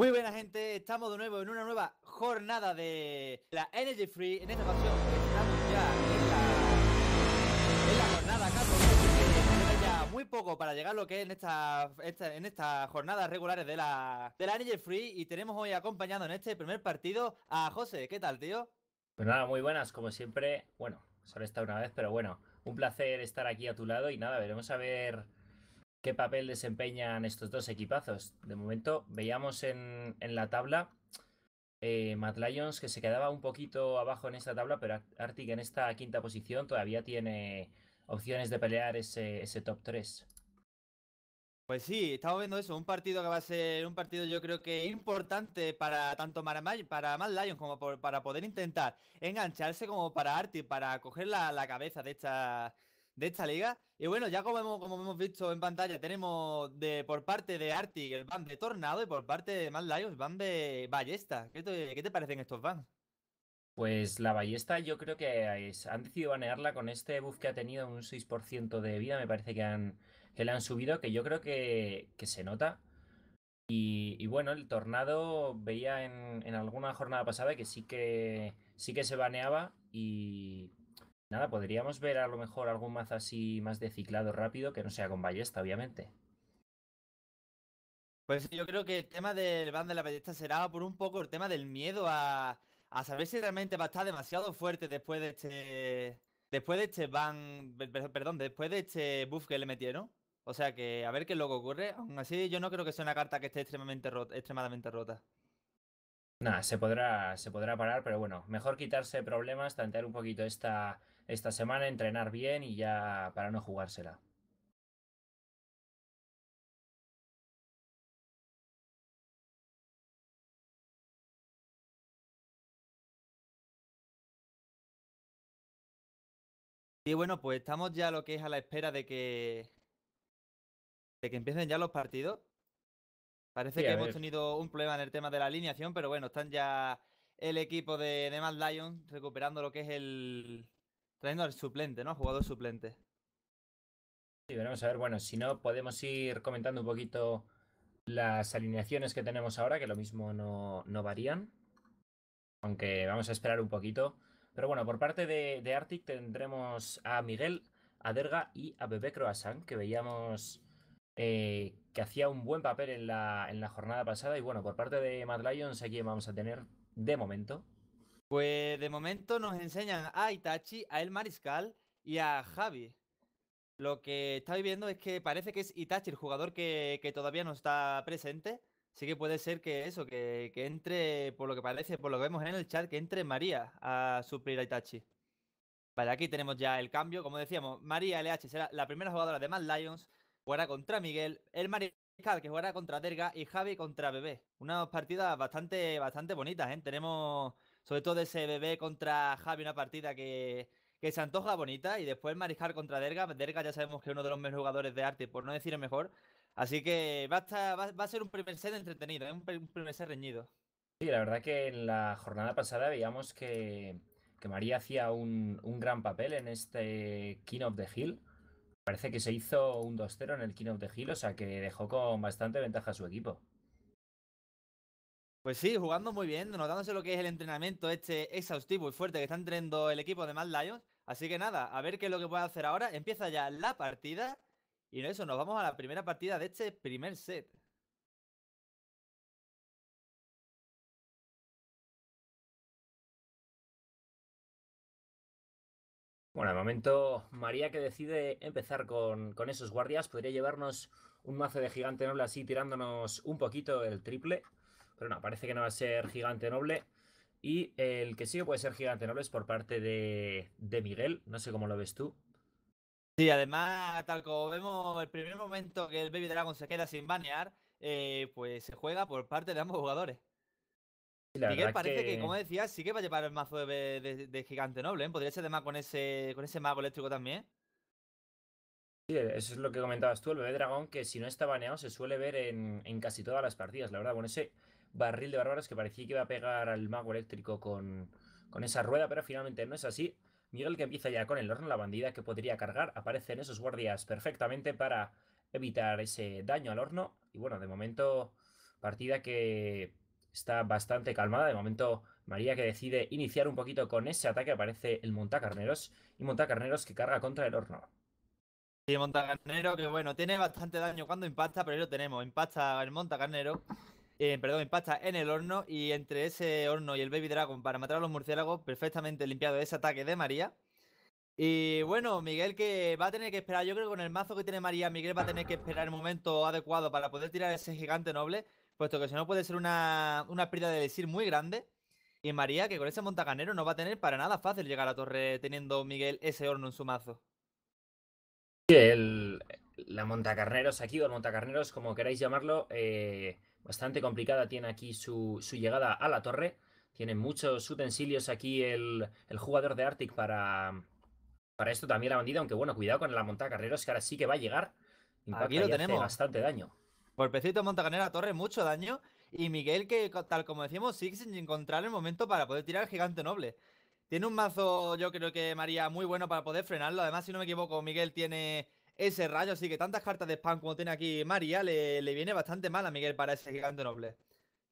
Muy buenas, gente, estamos de nuevo en una nueva jornada de la Energy Free. En esta ocasión estamos ya en la, jornada ya muy poco para llegar lo que es en estas en jornadas regulares de la, de la Energy Free y tenemos hoy acompañado en este primer partido a José. ¿Qué tal, tío? Pues nada, muy buenas, como siempre. Bueno, solo está una vez, pero bueno, un placer estar aquí a tu lado y nada, veremos a ver qué papel desempeñan estos dos equipazos. De momento veíamos en, la tabla eh, Matt Lions que se quedaba un poquito abajo en esta tabla, pero Arctic en esta quinta posición todavía tiene opciones de pelear ese, top 3. Pues sí, estamos viendo eso, un partido que va a ser un partido yo creo que importante para tanto para Mad Lions como para poder intentar engancharse como para Arti, para coger la, la cabeza de esta, de esta liga. Y bueno, ya como hemos, como hemos visto en pantalla, tenemos de por parte de Arctic el van de Tornado y por parte de Mad el van de Ballesta. ¿Qué te, qué te parecen estos vans? Pues la ballesta yo creo que han decidido banearla con este buff que ha tenido un 6% de vida, me parece que, han, le han subido, que yo creo que, se nota. Y, bueno, el tornado veía en, en, alguna jornada pasada que sí que sí que se baneaba y, Nada, podríamos ver a lo mejor algún mazo así más de ciclado rápido que no sea con ballesta, obviamente. Pues yo creo que el tema del ban de la ballesta será por un poco el tema del miedo a, saber si realmente va a estar demasiado fuerte después de este. Después de este ban. Perdón, después de este buff que le metieron. O sea que a ver qué es lo que ocurre. Aún así, yo no creo que sea una carta que esté extremadamente rota. Extremadamente rota. Nada, se podrá, se podrá parar, pero bueno, mejor quitarse problemas, tantear un poquito esta esta semana, entrenar bien y ya para no jugársela. Y bueno, pues estamos ya lo que es a la espera de que de que empiecen ya los partidos. Parece que hemos tenido un problema en el tema de la alineación, pero bueno, están ya el equipo de, de Mad Lions recuperando lo que es el, Trayendo al suplente, ¿no? Jugador suplente. Sí, veremos a ver. Bueno, si no, podemos ir comentando un poquito las alineaciones que tenemos ahora, que lo mismo no, varían. Aunque vamos a esperar un poquito. Pero bueno, por parte de, Arctic tendremos a Miguel, a Derga y a Bebé que veíamos eh, que hacía un buen papel en la, en la jornada pasada. Y bueno, por parte de Mad Lions, aquí vamos a tener de momento pues de momento nos enseñan a Itachi, a El Mariscal y a Javi. Lo que está viendo es que parece que es Itachi el jugador que, todavía no está presente. Así que puede ser que eso, que, entre, por lo que parece, por lo que vemos en el chat, que entre María a suplir a Itachi. Vale, aquí tenemos ya el cambio. Como decíamos, María LH será la primera jugadora de Mad Lions. Jugará contra Miguel, el Mariscal que jugará contra Derga y Javi contra Bebé. Unas partidas bastante, bastante bonitas, ¿eh? Tenemos sobre todo ese bebé contra Javi, una partida que, se antoja bonita y después Mariscal contra Derga. Derga ya sabemos que es uno de los mejores jugadores de arte, por no decir el mejor. Así que va a, estar, va, a ser un primer set entretenido, ¿eh? un, primer set reñido. Sí, la verdad que en la jornada pasada veíamos que, María hacía un, un, gran papel en este King of the Hill. Parece que se hizo un 2-0 en el King of the Hill, o sea que dejó con bastante ventaja a su equipo. Pues sí, jugando muy bien, notándose lo que es el entrenamiento este exhaustivo y fuerte que está entrenando el equipo de Mad Lions. Así que nada, a ver qué es lo que puede hacer ahora. Empieza ya la partida y eso, nos vamos a la primera partida de este primer set. Bueno, de momento María que decide empezar con, con esos guardias podría llevarnos un mazo de gigante noble así tirándonos un poquito el triple. Pero no, parece que no va a ser Gigante Noble. Y el que sí puede ser Gigante Noble es por parte de, Miguel. No sé cómo lo ves tú. Sí, además, tal como vemos, el primer momento que el Baby Dragon se queda sin banear, eh, pues se juega por parte de ambos jugadores. Miguel parece que... como decías, sí que va a llevar el mazo de, Gigante Noble. ¿eh? Podría ser además con ese, con ese mago eléctrico también. Sí, eso es lo que comentabas tú, el bebé dragón, que si no está baneado se suele ver en, en casi todas las partidas, la verdad. Con ese, barril de bárbaros que parecía que iba a pegar al mago eléctrico con, esa rueda, pero finalmente no es así. Miguel que empieza ya con el horno, la bandida que podría cargar, aparecen esos guardias perfectamente para evitar ese daño al horno. Y bueno, de momento, partida que está bastante calmada. De momento, María que decide iniciar un poquito con ese ataque, aparece el Montacarneros y Montacarneros que carga contra el horno. Sí, Montacarnero, que bueno, tiene bastante daño cuando impacta, pero ahí lo tenemos. Impacta el Montacarnero eh, perdón, en pasta en el horno y entre ese horno y el Baby Dragon para matar a los murciélagos, perfectamente limpiado ese ataque de María. Y bueno, Miguel que va a tener que esperar, yo creo que con el mazo que tiene María, Miguel va a tener que esperar el momento adecuado para poder tirar ese gigante noble, puesto que si no puede ser una, pérdida de decir muy grande. Y María, que con ese montacarnero no va a tener para nada fácil llegar a la torre teniendo Miguel ese horno en su mazo. Sí, el, la montacarneros aquí, o el montacarneros, como queráis llamarlo, eh, bastante complicada tiene aquí su, llegada a la torre. Tiene muchos utensilios aquí el, jugador de Arctic para, para esto también la bandida, aunque bueno, cuidado con la carreros que ahora sí que va a llegar. Impacta aquí lo tenemos. bastante daño. Golpecito Montaganera torre, mucho daño. Y Miguel, que tal como decíamos, sigue sin encontrar el momento para poder tirar al gigante noble. Tiene un mazo, yo creo que María, muy bueno para poder frenarlo. Además, si no me equivoco, Miguel tiene ese rayo. Así que tantas cartas de spam como tiene aquí María le, viene bastante mal a Miguel para ese gigante noble.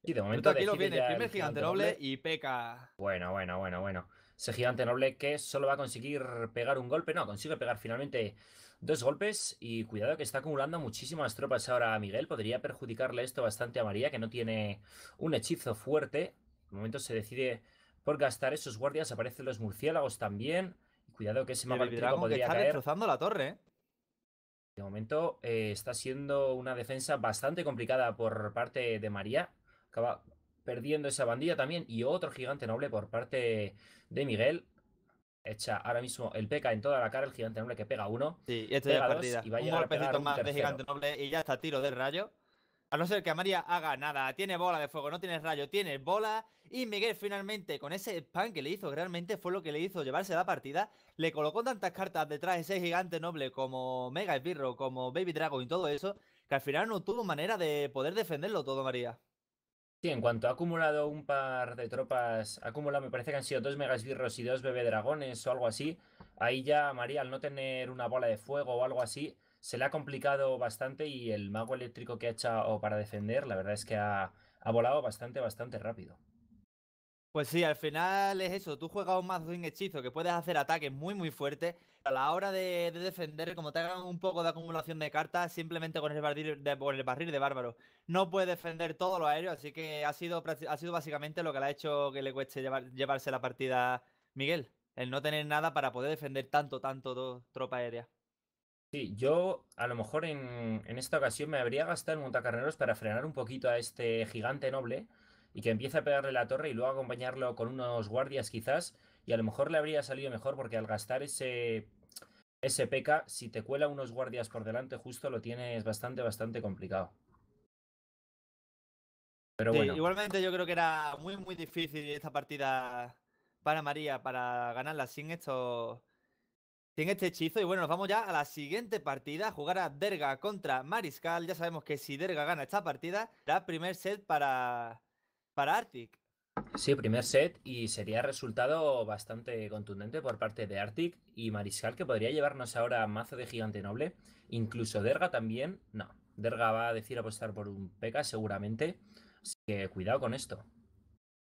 Y de momento aquí lo viene el primer gigante, noble, y peca. Bueno, bueno, bueno, bueno. Ese gigante noble que solo va a conseguir pegar un golpe. No, consigue pegar finalmente dos golpes. Y cuidado que está acumulando muchísimas tropas ahora a Miguel. Podría perjudicarle esto bastante a María, que no tiene un hechizo fuerte. De momento se decide por gastar esos guardias. Aparecen los murciélagos también. Cuidado que ese mapa podría que está destrozando la torre, ¿eh? De momento eh, está siendo una defensa bastante complicada por parte de María. Acaba perdiendo esa bandilla también y otro gigante noble por parte de Miguel. Echa ahora mismo el peca en toda la cara, el gigante noble que pega uno. a y ya está tiro del rayo. A no ser que María haga nada, tiene bola de fuego, no tiene rayo, tiene bola. Y Miguel finalmente, con ese spam que le hizo, realmente fue lo que le hizo llevarse la partida. Le colocó tantas cartas detrás ese gigante noble como Mega Esbirro, como Baby Dragon y todo eso, que al final no tuvo manera de poder defenderlo todo, María. Sí, en cuanto ha acumulado un par de tropas, ha acumulado, me parece que han sido dos Mega Esbirros y dos bebé dragones o algo así. Ahí ya María, al no tener una bola de fuego o algo así, se le ha complicado bastante y el mago eléctrico que ha echado para defender, la verdad es que ha, volado bastante, bastante rápido. Pues sí, al final es eso. Tú juegas un mazo sin hechizo que puedes hacer ataques muy, muy fuertes. A la hora de, defender, como te hagan un poco de acumulación de cartas, simplemente con el, barril de, el barril de bárbaro, no puede defender todo lo aéreo. Así que ha sido, ha sido básicamente lo que le ha hecho que le cueste llevarse la partida Miguel. El no tener nada para poder defender tanto, tanto tropa aérea. Sí, yo a lo mejor en, esta ocasión me habría gastado en montacarneros para frenar un poquito a este gigante noble y que empiece a pegarle la torre y luego acompañarlo con unos guardias quizás y a lo mejor le habría salido mejor porque al gastar ese ese peca, si te cuela unos guardias por delante justo lo tienes bastante bastante complicado. igualmente yo creo que era muy muy difícil esta partida para María para ganarla sin estos tiene este hechizo y bueno, nos vamos ya a la siguiente partida. jugar a Derga contra Mariscal. Ya sabemos que si Derga gana esta partida, da primer set para, para Arctic. Sí, primer set y sería resultado bastante contundente por parte de Arctic y Mariscal, que podría llevarnos ahora mazo de gigante noble. Incluso Derga también. No, Derga va a decir apostar por un P.E.K.K.A. seguramente. Así que cuidado con esto.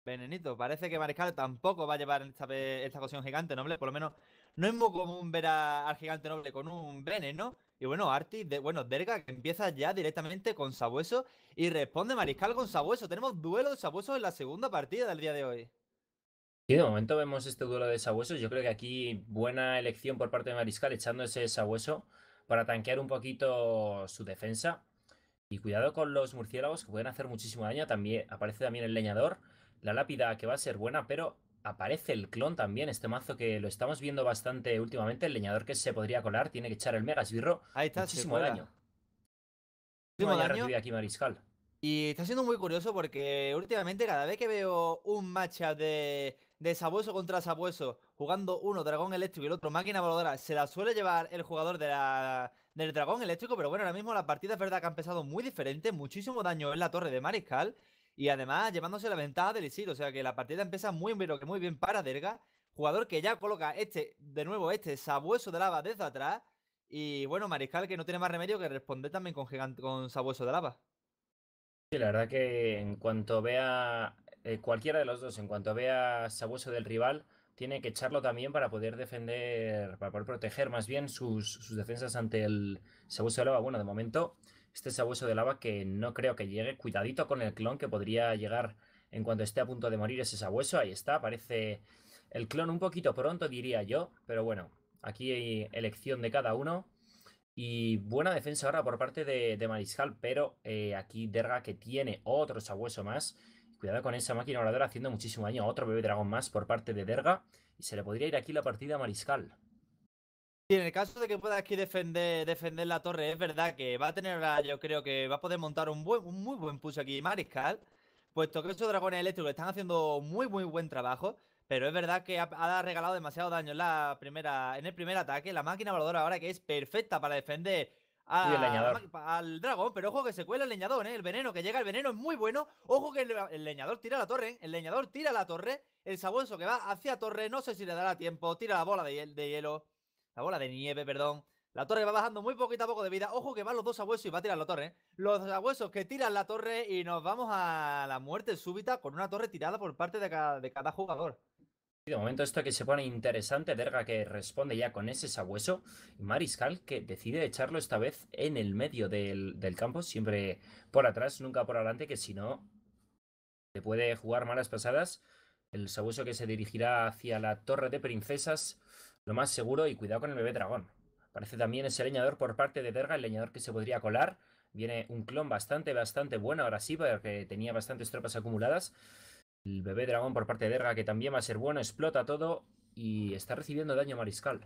Venenito, parece que Mariscal tampoco va a llevar esta, esta ocasión gigante noble, por lo menos no es muy común ver al gigante noble con un veneno. Y bueno, Arti bueno, Derga que empieza ya directamente con Sabueso y responde Mariscal con Sabueso. Tenemos duelo de Sabueso en la segunda partida del día de hoy. Sí, de momento vemos este duelo de Sabuesos. Yo creo que aquí buena elección por parte de Mariscal echando ese Sabueso para tanquear un poquito su defensa. Y cuidado con los murciélagos que pueden hacer muchísimo daño. También aparece también el leñador. La lápida que va a ser buena, pero aparece el clon también, este mazo que lo estamos viendo bastante últimamente. El leñador que se podría colar tiene que echar el mega Ahí está, muchísimo daño. Muchísimo daño. aquí Mariscal. Y está siendo muy curioso porque últimamente cada vez que veo un matchup de, Sabueso contra Sabueso, jugando uno dragón eléctrico y el otro máquina voladora, se la suele llevar el jugador de del dragón eléctrico, pero bueno, ahora mismo la partida es verdad que ha empezado muy diferente, muchísimo daño en la torre de Mariscal y además llevándose la ventaja del Isil. O sea que la partida empieza muy, pero que muy bien para Derga, jugador que ya coloca este, de nuevo, este sabueso de lava desde atrás. Y bueno, Mariscal que no tiene más remedio que responder también con, con sabueso de lava. Sí, la verdad que en cuanto vea eh, cualquiera de los dos, en cuanto vea sabueso del rival, tiene que echarlo también para poder defender, para poder proteger más bien sus, sus defensas ante el sabueso de lava. Bueno, de momento este sabueso de lava que no creo que llegue. Cuidadito con el clon que podría llegar en cuanto esté a punto de morir ese sabueso. Ahí está, parece el clon un poquito pronto, diría yo. Pero bueno, aquí hay elección de cada uno. Y buena defensa ahora por parte de, Mariscal, pero eh, aquí Derga que tiene otro sabueso más. Cuidado con esa máquina oradora haciendo muchísimo daño. Otro bebé dragón más por parte de Derga. Y se le podría ir aquí la partida a Mariscal. Y en el caso de que pueda aquí defender, defender la torre, es verdad que va a tener, yo creo que va a poder montar un, buen, muy buen push aquí Mariscal, puesto que esos dragones eléctricos están haciendo muy, muy buen trabajo, pero es verdad que ha, regalado demasiado daño en, la primera, en el primer ataque. La máquina voladora ahora que es perfecta para defender al dragón, pero ojo que se cuela el leñador, ¿eh? el veneno que llega, el veneno es muy bueno. Ojo que el, leñador tira la torre, ¿eh? el leñador tira la torre, el sabueso que va hacia torre, no sé si le dará tiempo, tira la bola de hielo la bola de nieve, perdón. La torre va bajando muy poquito a poco de vida. Ojo que van los dos abuesos y va a tirar la torre. ¿eh? Los abuesos que tiran la torre y nos vamos a la muerte súbita con una torre tirada por parte de cada, jugador. De momento esto que se pone interesante, Derga que responde ya con ese sabueso, Mariscal que decide echarlo esta vez en el medio del, campo, siempre por atrás, nunca por adelante, que si no se puede jugar malas pasadas. El sabueso que se dirigirá hacia la torre de princesas lo más seguro y cuidado con el bebé dragón. Aparece también ese leñador por parte de Derga, el leñador que se podría colar. Viene un clon bastante, bastante bueno ahora sí, porque tenía bastantes tropas acumuladas. El bebé dragón por parte de Derga, que también va a ser bueno, explota todo y está recibiendo daño mariscal.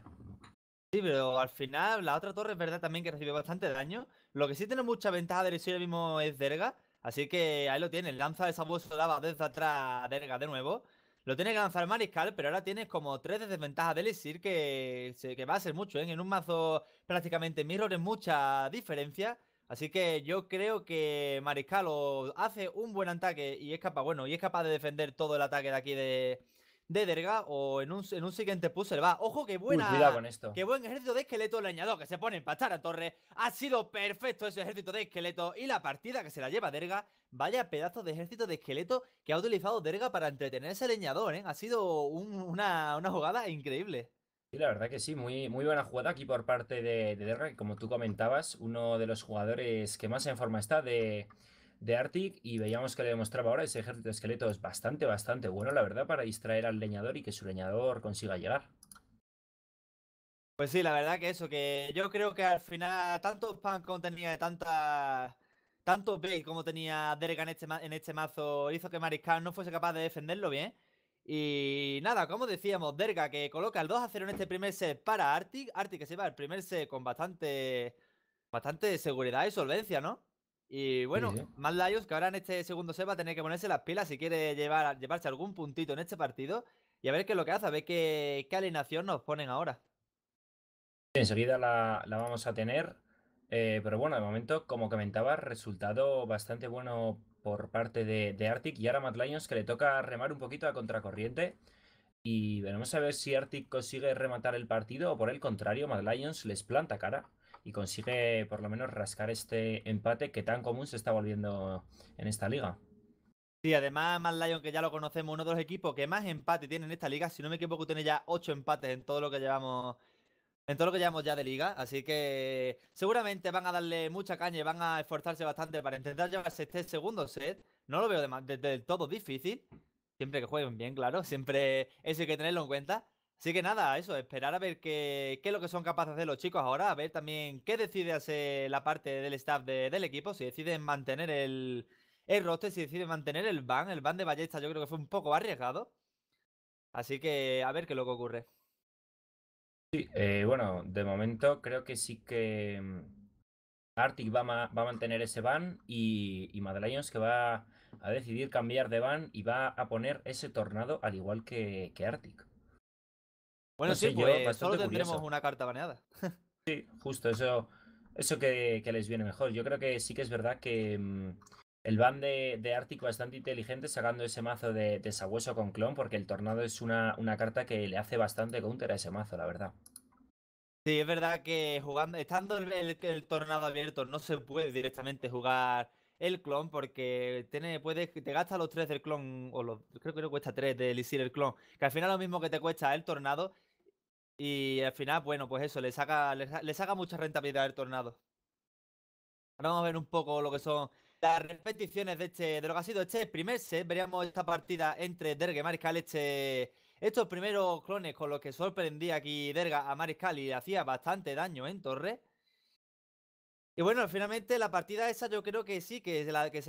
Sí, pero al final la otra torre es verdad también que recibe bastante daño. Lo que sí tiene mucha ventaja de ahora mismo es Derga. Así que ahí lo tienen. Lanza esa bolsa lava desde atrás a Derga de nuevo. Lo tiene que lanzar Mariscal, pero ahora tienes como tres de desventajas de Elixir que, que va a ser mucho. ¿eh? En un mazo prácticamente Mirror es mucha diferencia. Así que yo creo que Mariscal hace un buen ataque y es capaz, bueno, y es capaz de defender todo el ataque de aquí de, de Derga o en un, siguiente puzzle. Va, ojo, qué buena. Cuidado con esto. Qué buen ejército de esqueleto leñador que se pone a empatar a Torre. Ha sido perfecto ese ejército de esqueleto. Y la partida que se la lleva Derga. Vaya pedazos de ejército de esqueleto que ha utilizado Derga para entretener ese leñador, ¿eh? Ha sido una, una jugada increíble. Sí, la verdad que sí, muy, muy buena jugada aquí por parte de, de Derga, como tú comentabas, uno de los jugadores que más en forma está de, de Arctic y veíamos que le demostraba ahora ese ejército de esqueleto es bastante, bastante bueno, la verdad, para distraer al leñador y que su leñador consiga llegar. Pues sí, la verdad que eso, que yo creo que al final tanto pan como tenía tanta... Tanto Blade como tenía Derga en este, en este mazo hizo que Mariscal no fuese capaz de defenderlo bien. Y nada, como decíamos, Derga que coloca el 2 a 0 en este primer set para Arctic. Arctic que se va el primer set con bastante, bastante seguridad y solvencia, ¿no? Y bueno, Mad Lions, que ahora en este segundo set va a tener que ponerse las pilas si quiere llevarse algún puntito en este partido y a ver qué es lo que hace, a ver qué, qué alineación nos ponen ahora. Enseguida la, la vamos a tener, eh, pero bueno, de momento, como comentaba, resultado bastante bueno por parte de, Artic Arctic y ahora Matt Lions que le toca remar un poquito a contracorriente. Y veremos a ver si Arctic consigue rematar el partido o por el contrario, Mad Lions les planta cara y consigue por lo menos rascar este empate que tan común se está volviendo en esta liga. Sí, además más Lyon, que ya lo conocemos, uno de los equipos que más empate tiene en esta liga, si no me equivoco, tiene ya ocho empates en todo lo que llevamos en todo lo que llevamos ya de liga, así que seguramente van a darle mucha caña y van a esforzarse bastante para intentar llevarse este segundo set. No lo veo desde todo difícil, siempre que jueguen bien, claro, siempre eso hay que tenerlo en cuenta. Así que nada, eso, esperar a ver qué, qué, es lo que son capaces de hacer los chicos ahora, a ver también qué decide hacer la parte del staff del equipo, si deciden mantener el, el roster, si deciden mantener el ban, el ban de Ballesta yo creo que fue un poco arriesgado. Así que a ver qué es lo que ocurre. Sí, eh, bueno, de momento creo que sí que mm, Arctic va, a mantener ese ban y, y que va a decidir cambiar de ban y va a poner ese tornado al igual que, que Arctic. Bueno, sí, yo, pues, solo tendremos una carta baneada. sí, justo, eso, eso que, les viene mejor. Yo creo que sí que es verdad que mm, el ban de, Arctic bastante inteligente sacando ese mazo de, Sabueso con clon, porque el tornado es una, una carta que le hace bastante counter a ese mazo, la verdad. Sí, es verdad que jugando, estando el, el, tornado abierto, no se puede directamente jugar el clon porque tiene, puede, te gasta los tres del clon, o los, creo que no cuesta tres del elicir el clon, que al final lo mismo que te cuesta el tornado y al final, bueno, pues eso, le saca, le, saca mucha rentabilidad al tornado. Ahora vamos a ver un poco lo que son las repeticiones de este de lo que ha sido este primer set. Veríamos esta partida entre Derga y Mariscal. Este, estos primeros clones con los que sorprendía aquí Derga a Mariscal y hacía bastante daño en torre. Y bueno, finalmente la partida esa yo creo que sí, que se, la, que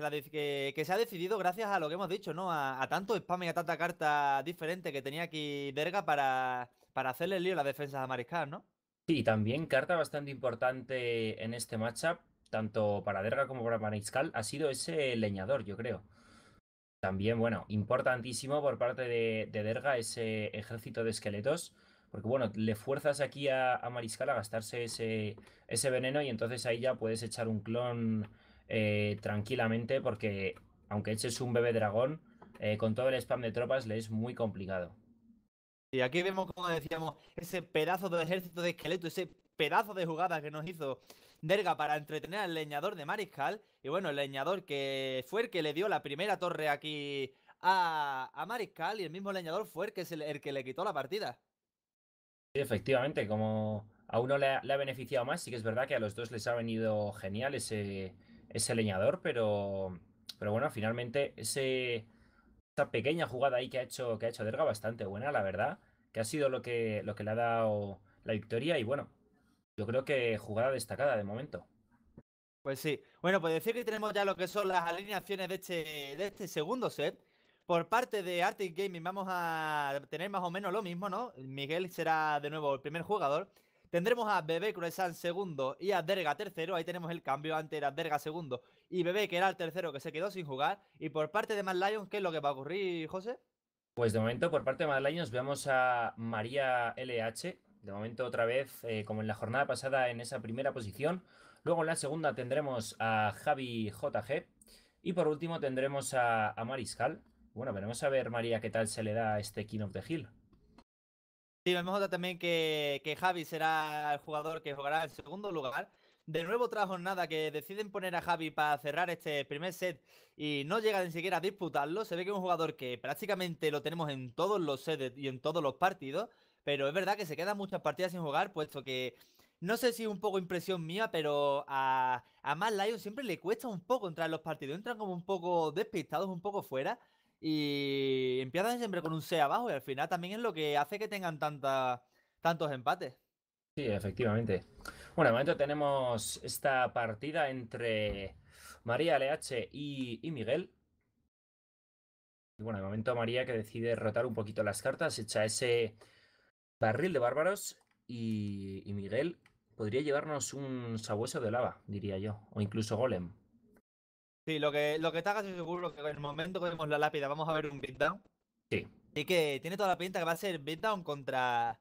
que, se ha decidido gracias a lo que hemos dicho, ¿no? A, a tanto spam y a tanta carta diferente que tenía aquí Derga para para hacerle lío la defensa de Mariscal, ¿no? Sí, también carta bastante importante en este matchup, tanto para Derga como para Mariscal, ha sido ese leñador, yo creo. También, bueno, importantísimo por parte de, Derga ese ejército de esqueletos, porque bueno, le fuerzas aquí a, Mariscal a gastarse ese, ese, veneno y entonces ahí ya puedes echar un clon eh, tranquilamente, porque aunque eches un bebé dragón, eh, con todo el spam de tropas le es muy complicado. Y aquí vemos, como decíamos, ese pedazo de ejército de esqueleto, ese pedazo de jugada que nos hizo Derga para entretener al leñador de Mariscal. Y bueno, el leñador que fue el que le dio la primera torre aquí a, Mariscal y el mismo leñador fue el que, es el, que le quitó la partida. Sí, efectivamente, como a uno le ha, beneficiado más, sí que es verdad que a los dos les ha venido genial ese, ese leñador, pero, pero bueno, finalmente ese esta pequeña jugada ahí que ha hecho, que ha hecho Derga bastante buena, la verdad, que ha sido lo que, lo que le ha dado la victoria y bueno, yo creo que jugada destacada de momento. Pues sí. Bueno, pues decir que tenemos ya lo que son las alineaciones de este, de este segundo set. Por parte de Arctic Gaming vamos a tener más o menos lo mismo, ¿no? Miguel será de nuevo el primer jugador. Tendremos a Bebé Cruzan segundo y a Derga tercero. Ahí tenemos el cambio. Antes la Derga segundo y Bebé, que era el tercero que se quedó sin jugar. Y por parte de Mad Lions, ¿qué es lo que va a ocurrir, José? Pues de momento, por parte de Mad Lions, vemos a María LH, de momento otra vez, eh, como en la jornada pasada, en esa primera posición. Luego en la segunda tendremos a Javi JG. Y por último tendremos a, Mariscal. Bueno, veremos a ver, María, qué tal se le da a este King of the Hill. Sí, vemos también que, que Javi será el jugador que jugará en segundo lugar. De nuevo otra jornada que deciden poner a Javi para cerrar este primer set y no llega ni siquiera a disputarlo. Se ve que es un jugador que prácticamente lo tenemos en todos los sets y en todos los partidos, pero es verdad que se quedan muchas partidas sin jugar, puesto que no sé si es un poco impresión mía, pero a, a Matt Lyon siempre le cuesta un poco entrar en los partidos. Entran como un poco despistados, un poco fuera. Y empiezan siempre con un C abajo. Y al final también es lo que hace que tengan tantas tantos empates. Sí, efectivamente. Bueno, de momento tenemos esta partida entre María LH y, Miguel. Y bueno, de momento María que decide rotar un poquito las cartas, echa ese barril de bárbaros y, Miguel podría llevarnos un sabueso de lava, diría yo, o incluso golem. Sí, lo que, lo que está casi seguro que en el momento que vemos la lápida vamos a ver un beatdown. Sí. Así que tiene toda la pinta que va a ser beatdown contra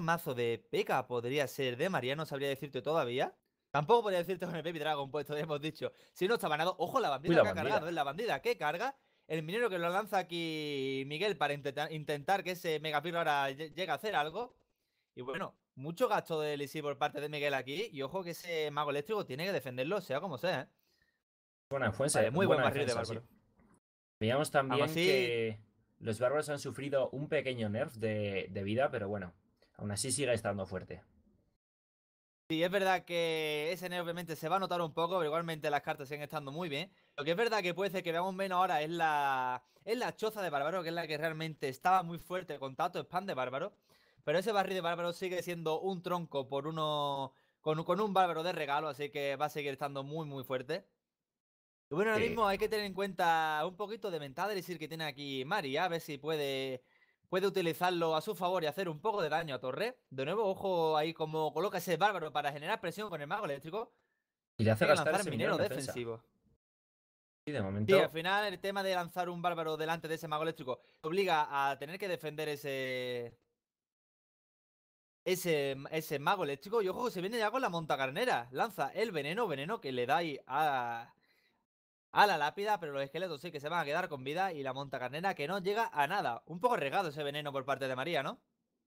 mazo de P.K. podría ser de María, no sabría decirte todavía. Tampoco podría decirte con el Baby Dragon, pues todavía hemos dicho. Si no está banado, ojo, la bandida que ¿eh? la bandida que carga. El minero que lo lanza aquí Miguel para intentar que ese megapiro ahora llegue a hacer algo. Y bueno, mucho gasto de Elisi por parte de Miguel aquí. Y ojo que ese mago eléctrico tiene que defenderlo, sea como sea. ¿eh? Buena ¿eh? muy buena buen de también que los bárbaros han sufrido un pequeño nerf de vida, pero bueno, aún así sigue estando fuerte. Sí, es verdad que ese Neo obviamente se va a notar un poco, pero igualmente las cartas siguen estando muy bien. Lo que es verdad que puede ser que veamos menos ahora es la, es la choza de Bárbaro, que es la que realmente estaba muy fuerte con tanto spam de Bárbaro. Pero ese barril de Bárbaro sigue siendo un tronco por uno con, un Bárbaro de regalo, así que va a seguir estando muy, muy fuerte. Y bueno, ahora mismo hay que tener en cuenta un poquito de mental decir que tiene aquí María. a ver si puede puede utilizarlo a su favor y hacer un poco de daño a Torre. De nuevo, ojo ahí como coloca ese bárbaro para generar presión con el mago eléctrico. Y le hace gastar lanzar minero defensivo. Y de momento. Y al final el tema de lanzar un bárbaro delante de ese mago eléctrico obliga a tener que defender ese. Ese, ese mago eléctrico. Y ojo, se viene ya con la montacarnera. Lanza el veneno, veneno que le da ahí a, a la lápida, pero los esqueletos sí que se van a quedar con vida y la monta carnera que no llega a nada. Un poco regado ese veneno por parte de María, ¿no?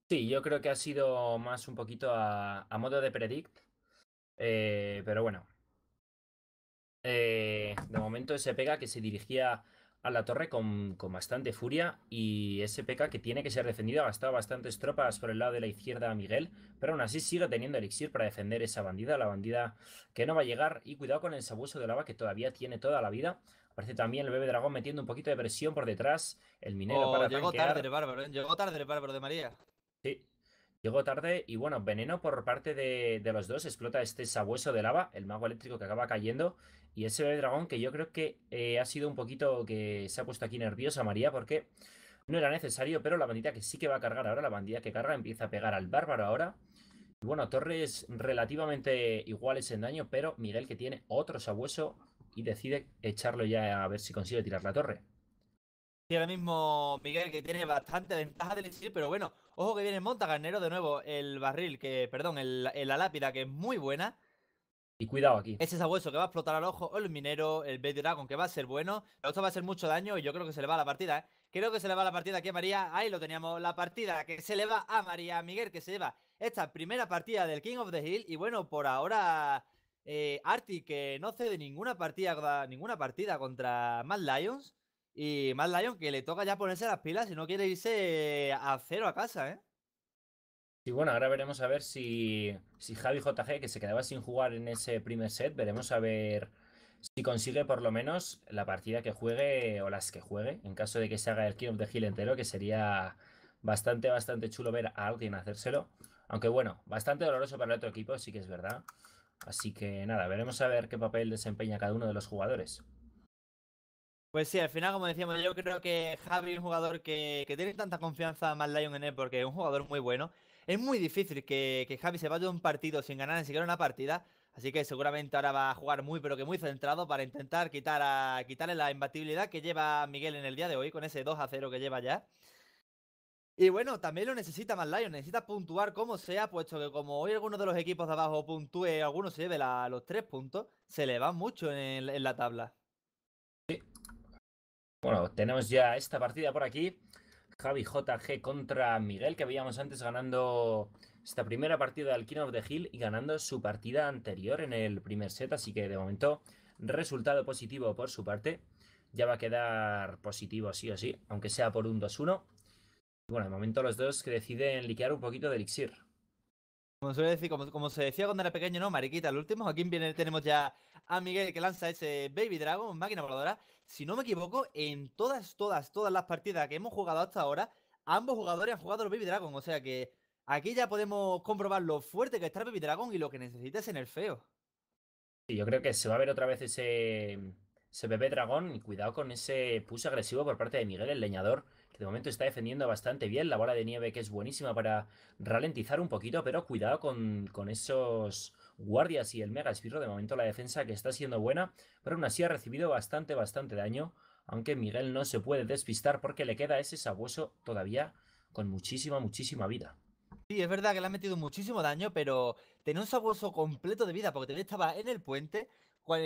Sí, yo creo que ha sido más un poquito a, a modo de predict, eh, pero bueno. Eh, de momento se pega que se dirigía a la torre con, bastante furia y ese PK que tiene que ser defendido ha gastado bastantes tropas por el lado de la izquierda a Miguel, pero aún así sigue teniendo elixir para defender esa bandida, la bandida que no va a llegar y cuidado con el sabueso de lava que todavía tiene toda la vida. Aparece también el bebé dragón metiendo un poquito de presión por detrás, el minero oh, llegó tarde el bárbaro, ¿eh? llegó tarde el bárbaro de María. Llegó tarde y bueno, veneno por parte de, los dos. Explota este sabueso de lava, el mago eléctrico que acaba cayendo. Y ese dragón que yo creo que eh, ha sido un poquito que se ha puesto aquí nerviosa María porque no era necesario, pero la bandita que sí que va a cargar ahora, la bandida que carga empieza a pegar al bárbaro ahora. Y bueno, torres relativamente iguales en daño, pero Miguel que tiene otro sabueso y decide echarlo ya a ver si consigue tirar la torre. Y ahora mismo Miguel que tiene bastante ventaja del decir pero bueno, ojo que viene Montagarnero de nuevo, el barril, que, perdón, el, la lápida que es muy buena. Y cuidado aquí. Ese sabueso que va a explotar al ojo, el minero, el Bait Dragon que va a ser bueno, pero esto va a ser mucho daño y yo creo que se le va la partida, ¿eh? Creo que se le va la partida aquí a María, ahí lo teníamos, la partida que se le va a María Miguel que se lleva esta primera partida del King of the Hill y bueno, por ahora... Eh, Arti que no cede ninguna partida, ninguna partida contra Mad Lions y más Lion que le toca ya ponerse las pilas y no quiere irse a cero a casa, ¿eh? bueno, ahora veremos a ver si, si Javi JG, que se quedaba sin jugar en ese primer set, veremos a ver si consigue por lo menos la partida que juegue o las que juegue, en caso de que se haga el kill of the Hill entero, que sería bastante, bastante chulo ver a alguien hacérselo. Aunque bueno, bastante doloroso para el otro equipo, sí que es verdad. Así que nada, veremos a ver qué papel desempeña cada uno de los jugadores. Pues sí, al final, como decíamos, yo creo que Javi es un jugador que, tiene tanta confianza más Matt en él porque es un jugador muy bueno. Es muy difícil que, Javi se vaya de un partido sin ganar ni siquiera una partida. Así que seguramente ahora va a jugar muy, pero que muy centrado para intentar quitar a, quitarle la imbatibilidad que lleva Miguel en el día de hoy con ese 2 a 0 que lleva ya. Y bueno, también lo necesita más Lion, necesita puntuar como sea, puesto que como hoy alguno de los equipos de abajo puntúe, alguno se lleve los tres puntos, se le va mucho en la tabla. Bueno, tenemos ya esta partida por aquí. Javi JG contra Miguel, que veíamos antes ganando esta primera partida del King of the Hill y ganando su partida anterior en el primer set. Así que de momento, resultado positivo por su parte. Ya va a quedar positivo sí o sí, aunque sea por un 2-1. Bueno, de momento los dos que deciden liquear un poquito de elixir. Como, se decía cuando era pequeño, ¿no? Mariquita, el último. Aquí viene, tenemos ya a Miguel que lanza ese Baby Dragon, máquina voladora si no me equivoco, en todas, todas, todas las partidas que hemos jugado hasta ahora, ambos jugadores han jugado los Baby Dragon. O sea que aquí ya podemos comprobar lo fuerte que está el Baby Dragon y lo que necesita es en el feo. Sí, yo creo que se va a ver otra vez ese, ese bebé dragón y cuidado con ese push agresivo por parte de Miguel, el leñador, que de momento está defendiendo bastante bien la bola de nieve que es buenísima para ralentizar un poquito, pero cuidado con, con esos guardias y el mega esfirro. De momento la defensa que está siendo buena, pero aún así ha recibido bastante, bastante daño. Aunque Miguel no se puede despistar porque le queda ese sabueso todavía con muchísima, muchísima vida. Sí, es verdad que le ha metido muchísimo daño, pero tenía un sabueso completo de vida porque también estaba en el puente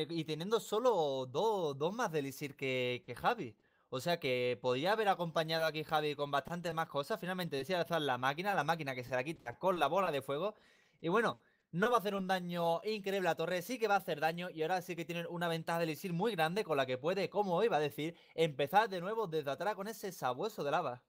y teniendo solo dos, más de Lisir que, que Javi. O sea que podía haber acompañado aquí Javi con bastantes más cosas. Finalmente decía la máquina, la máquina que se la quita con la bola de fuego. Y bueno, no va a hacer un daño increíble a torre, sí que va a hacer daño y ahora sí que tienen una ventaja de elixir muy grande con la que puede, como iba a decir, empezar de nuevo desde atrás con ese sabueso de lava.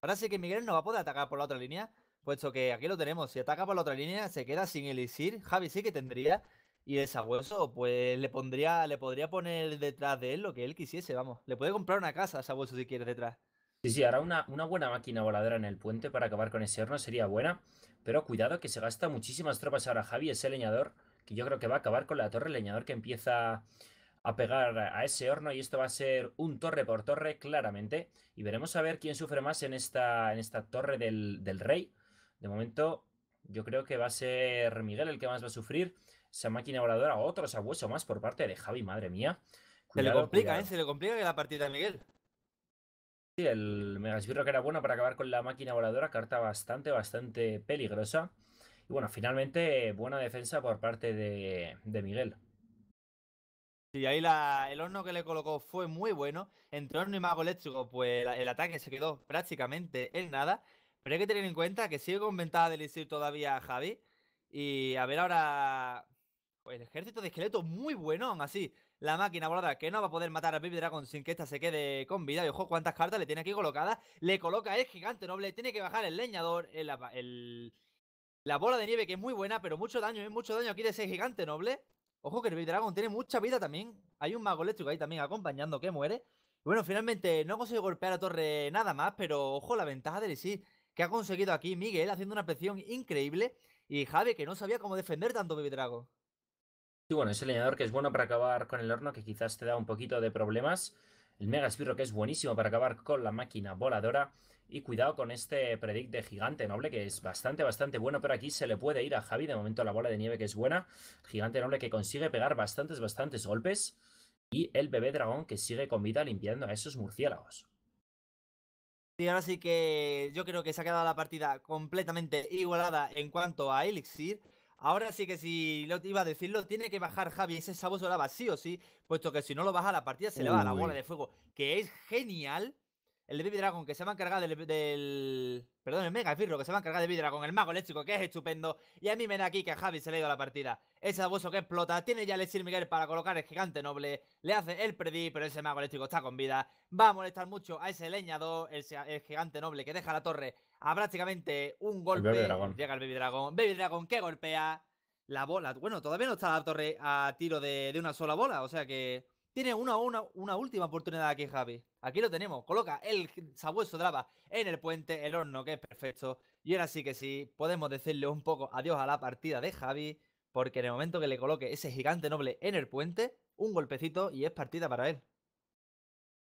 Ahora sí que Miguel no va a poder atacar por la otra línea, puesto que aquí lo tenemos. Si ataca por la otra línea, se queda sin elixir. Javi sí que tendría. Y el sabueso, pues le pondría, le podría poner detrás de él lo que él quisiese, vamos. Le puede comprar una casa a sabueso si quiere detrás. Sí, sí, ahora una, una buena máquina voladora en el puente para acabar con ese horno sería buena. Pero cuidado que se gasta muchísimas tropas ahora Javi, ese leñador, que yo creo que va a acabar con la torre leñador que empieza a pegar a ese horno y esto va a ser un torre por torre claramente. Y veremos a ver quién sufre más en esta, en esta torre del, rey. De momento yo creo que va a ser Miguel el que más va a sufrir. Esa máquina voladora, otro sabueso más por parte de Javi, madre mía. se le complica, ¿eh? Se le complica la partida a Miguel el Megasbirro que era bueno para acabar con la máquina voladora, carta bastante, bastante peligrosa. Y bueno, finalmente buena defensa por parte de, Miguel. Sí, ahí el horno que le colocó fue muy bueno. Entre horno y mago eléctrico, pues el, ataque se quedó prácticamente en nada. Pero hay que tener en cuenta que sigue con ventaja del todavía Javi. Y a ver ahora. Pues, el ejército de esqueleto muy bueno, aún así la máquina voladora que no va a poder matar a Baby Dragon sin que esta se quede con vida. Y ojo, cuántas cartas le tiene aquí colocadas. Le coloca el gigante noble, tiene que bajar el leñador, la bola de nieve que es muy buena, pero mucho daño, es mucho daño aquí de ese gigante noble. Ojo que el Baby Dragon tiene mucha vida también. Hay un mago eléctrico ahí también acompañando que muere. Bueno, finalmente no ha conseguido golpear a Torre nada más, pero ojo la ventaja del sí que ha conseguido aquí Miguel haciendo una presión increíble y Javi que no sabía cómo defender tanto Baby Dragon. Sí, bueno, es el leñador que es bueno para acabar con el horno, que quizás te da un poquito de problemas. El Mega Espirro que es buenísimo para acabar con la máquina voladora. Y cuidado con este predict de Gigante Noble, que es bastante, bastante bueno, pero aquí se le puede ir a Javi. De momento la bola de nieve que es buena. Gigante Noble que consigue pegar bastantes, bastantes golpes. Y el bebé dragón que sigue con vida limpiando a esos murciélagos. Y ahora sí que yo creo que se ha quedado la partida completamente igualada en cuanto a Elixir. Ahora sí que si lo iba a decirlo, tiene que bajar Javi ese saboso lava sí o sí, puesto que si no lo baja la partida se le va a la bola de fuego, que es genial. El Baby Dragon que se va a encargar del, Perdón, el Mega Firro que se va a encargar de Baby Dragon, el mago eléctrico que es estupendo. Y a mí me da aquí que a Javi se le ha ido la partida. Ese saboso que explota, tiene ya el Miguel para colocar el gigante noble. Le hace el Predi, pero ese mago eléctrico está con vida. Va a molestar mucho a ese leñador, el gigante noble que deja la torre a prácticamente un golpe. llega el Baby Dragon. Baby Dragon que golpea la bola. Bueno, todavía no está la torre a tiro de, una sola bola. O sea que tiene una, una, última oportunidad aquí, Javi. Aquí lo tenemos. Coloca el sabueso Drava en el puente, el horno, que es perfecto. Y ahora sí que sí, podemos decirle un poco adiós a la partida de Javi. Porque en el momento que le coloque ese gigante noble en el puente, un golpecito y es partida para él.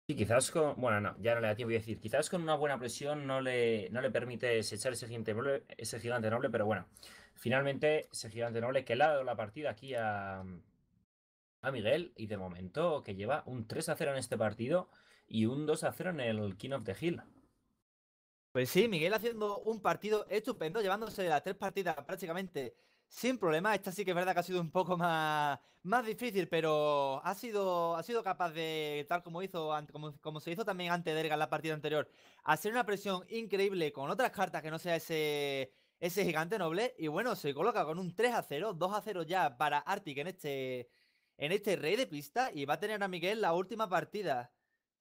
Y quizás con. Bueno, no, ya no le da a decir. Quizás con una buena presión no le, no le permites echar ese gigante, noble, ese gigante noble, pero bueno. Finalmente, ese gigante noble que le ha dado la partida aquí a, a Miguel y de momento que lleva un 3 a 0 en este partido y un 2 a 0 en el King of the Hill. Pues sí, Miguel haciendo un partido estupendo, llevándose las tres partidas prácticamente sin problema. Esta sí que es verdad que ha sido un poco más, más difícil, pero ha sido, ha sido capaz de, tal como hizo, como, como se hizo también ante Derga en la partida anterior, hacer una presión increíble con otras cartas que no sea ese, ese gigante noble. Y bueno, se coloca con un 3 a 0, 2 a 0 ya para Arctic en este, en este rey de pista. Y va a tener a Miguel la última partida,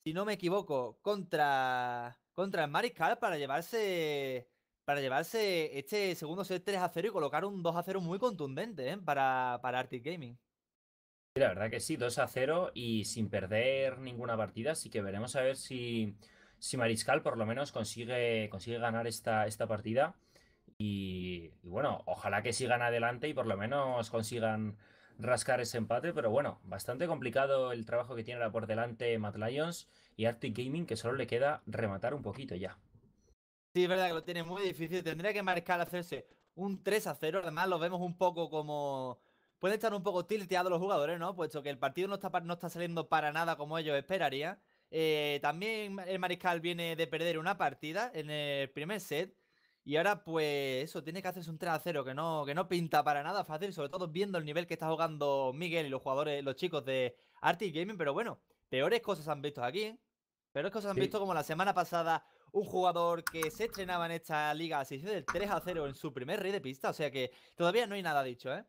si no me equivoco, contra, contra el Mariscal para llevarse para llevarse este segundo set 3 a 0 y colocar un 2 a 0 muy contundente ¿eh? para, para Arctic Gaming. La verdad que sí, 2 a 0 y sin perder ninguna partida, así que veremos a ver si, si Mariscal por lo menos consigue, consigue ganar esta, esta partida. Y, bueno, ojalá que sigan adelante y por lo menos consigan rascar ese empate, pero bueno, bastante complicado el trabajo que tiene ahora por delante Matt Lions y Arctic Gaming, que solo le queda rematar un poquito ya. Sí, es verdad que lo tiene muy difícil. Tendría que mariscal hacerse un 3 0. Además, lo vemos un poco como. Pueden estar un poco tilteados los jugadores, ¿no? Puesto que el partido no está, no está saliendo para nada como ellos esperarían. Eh, también el Mariscal viene de perder una partida en el primer set. Y ahora, pues, eso, tiene que hacerse un 3 0 que no, que no pinta para nada fácil, sobre todo viendo el nivel que está jugando Miguel y los jugadores, los chicos de Arctic Gaming. Pero bueno, peores cosas han visto aquí. ¿eh? Peores cosas han visto como la semana pasada un jugador que se estrenaba en esta liga, se hizo del 3 a 0 en su primer rey de pista, o sea que todavía no hay nada dicho, ¿eh?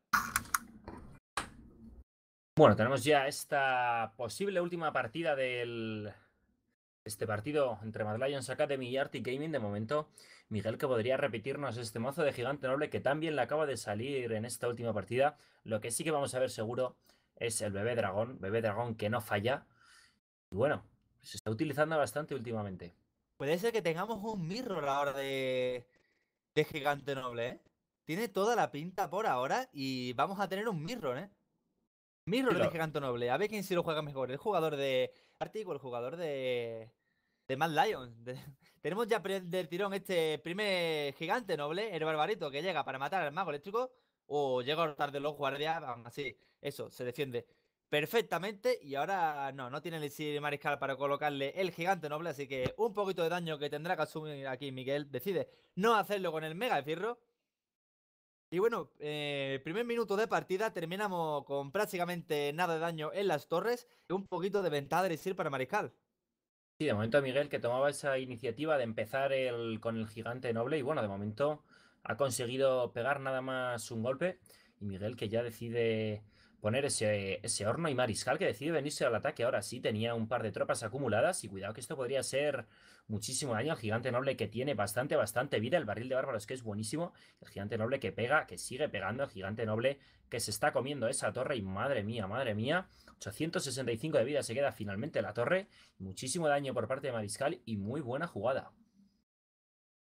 Bueno, tenemos ya esta posible última partida del este partido entre Mad Lions Academy y Arctic Gaming. De momento, Miguel que podría repetirnos este mozo de gigante noble que también le acaba de salir en esta última partida. Lo que sí que vamos a ver seguro es el bebé dragón, bebé dragón que no falla. Y bueno, se está utilizando bastante últimamente. Puede ser que tengamos un mirror ahora de, Gigante Noble, ¿eh? Tiene toda la pinta por ahora y vamos a tener un mirror, ¿eh? Mirror de Gigante Noble. A ver quién se lo juega mejor. El jugador de o el jugador de. De Mad Lion. Tenemos ya del tirón este primer gigante noble, el barbarito, que llega para matar al mago eléctrico. O llega a tarde los guardias, así. Eso, se defiende perfectamente. Y ahora no, no tiene el mariscal para colocarle el gigante noble. Así que un poquito de daño que tendrá que asumir aquí Miguel. Decide no hacerlo con el mega Firro Y bueno, eh, primer minuto de partida, terminamos con prácticamente nada de daño en las torres y un poquito de ventaja de Sir para Mariscal. Sí, de momento Miguel que tomaba esa iniciativa de empezar el, con el gigante noble y bueno, de momento ha conseguido pegar nada más un golpe y Miguel que ya decide poner ese, horno y mariscal que decide venirse al ataque ahora sí, tenía un par de tropas acumuladas y cuidado que esto podría ser muchísimo daño al gigante noble que tiene bastante, bastante vida, el barril de bárbaros que es buenísimo, el gigante noble que pega, que sigue pegando, el gigante noble que se está comiendo esa torre y madre mía, madre mía, 865 de vida se queda finalmente la torre, muchísimo daño por parte de mariscal y muy buena jugada.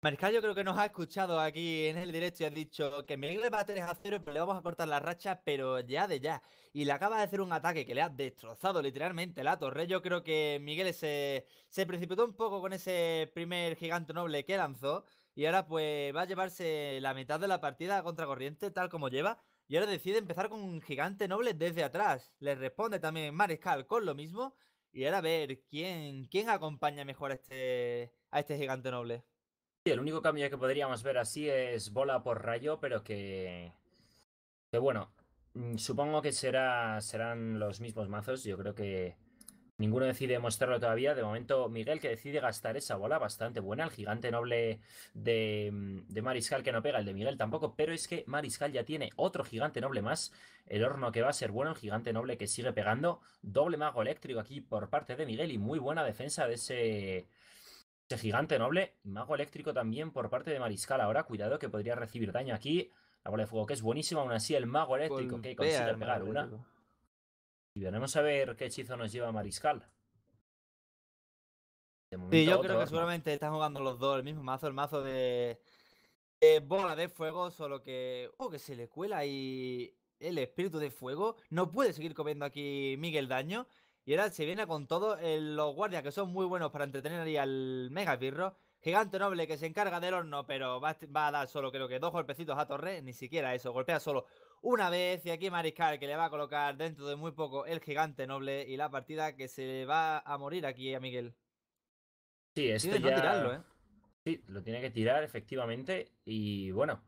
Mariscal yo creo que nos ha escuchado aquí en el directo y ha dicho que Miguel va a 3 a 0, pero le vamos a cortar la racha, pero ya de ya. Y le acaba de hacer un ataque que le ha destrozado literalmente la torre. Yo creo que Miguel se, se precipitó un poco con ese primer gigante noble que lanzó. Y ahora pues va a llevarse la mitad de la partida contra contracorriente, tal como lleva. Y ahora decide empezar con un gigante noble desde atrás. Le responde también Mariscal con lo mismo. Y ahora a ver quién, quién acompaña mejor este, a este gigante noble el único cambio que podríamos ver así es bola por rayo, pero que. Que bueno, mm, supongo que será, serán los mismos mazos. Yo creo que ninguno decide mostrarlo todavía. De momento, Miguel que decide gastar esa bola bastante buena. El gigante noble de, mm, de, Mariscal que no pega, el de Miguel tampoco. Pero es que Mariscal ya tiene otro gigante noble más. El horno que va a ser bueno, el gigante noble que sigue pegando. Doble mago eléctrico aquí por parte de Miguel y muy buena defensa de ese ese gigante noble, mago eléctrico también por parte de Mariscal. Ahora, cuidado que podría recibir daño aquí. La bola de fuego que es buenísima, aún así el mago eléctrico que consigue pegar una. Y veremos a ver qué hechizo nos lleva Mariscal. sí, yo creo que seguramente están jugando los dos el mismo mazo, el mazo de, bola de fuego, solo que. Oh, que se le cuela y el espíritu de fuego. No puede seguir comiendo aquí Miguel daño. Y ahora se viene con todo eh, los guardias que son muy buenos para entretener ahí al Mega Pirro. Gigante noble que se encarga del horno, pero va, a dar solo creo que dos golpecitos a Torre, ni siquiera eso, golpea solo una vez. Y aquí Mariscal que le va a colocar dentro de muy poco el gigante noble y la partida que se va a morir aquí a Miguel. Sí, esto ya... ¿eh? Sí, lo tiene que tirar efectivamente y bueno,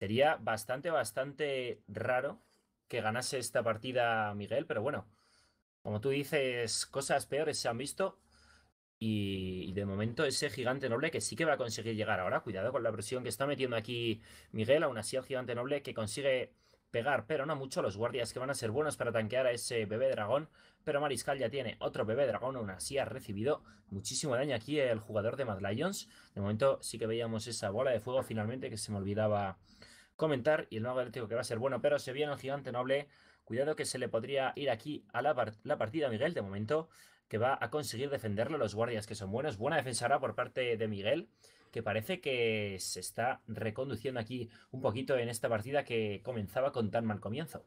sería bastante, bastante raro que ganase esta partida Miguel, pero bueno, como tú dices, cosas peores se han visto. Y, de momento ese gigante noble que sí que va a conseguir llegar ahora. Cuidado con la presión que está metiendo aquí Miguel, aún así el gigante noble que consigue pegar, pero no mucho, los guardias que van a ser buenos para tanquear a ese bebé dragón, pero Mariscal ya tiene otro bebé dragón, aún así ha recibido muchísimo daño aquí el jugador de Mad Lions, de momento sí que veíamos esa bola de fuego finalmente que se me olvidaba comentar, y el mago eléctrico que va a ser bueno, pero se viene el gigante noble Cuidado que se le podría ir aquí a la, la partida a Miguel de momento, que va a conseguir defenderlo los guardias que son buenos. Buena defensa ahora por parte de Miguel, que parece que se está reconduciendo aquí un poquito en esta partida que comenzaba con tan mal comienzo.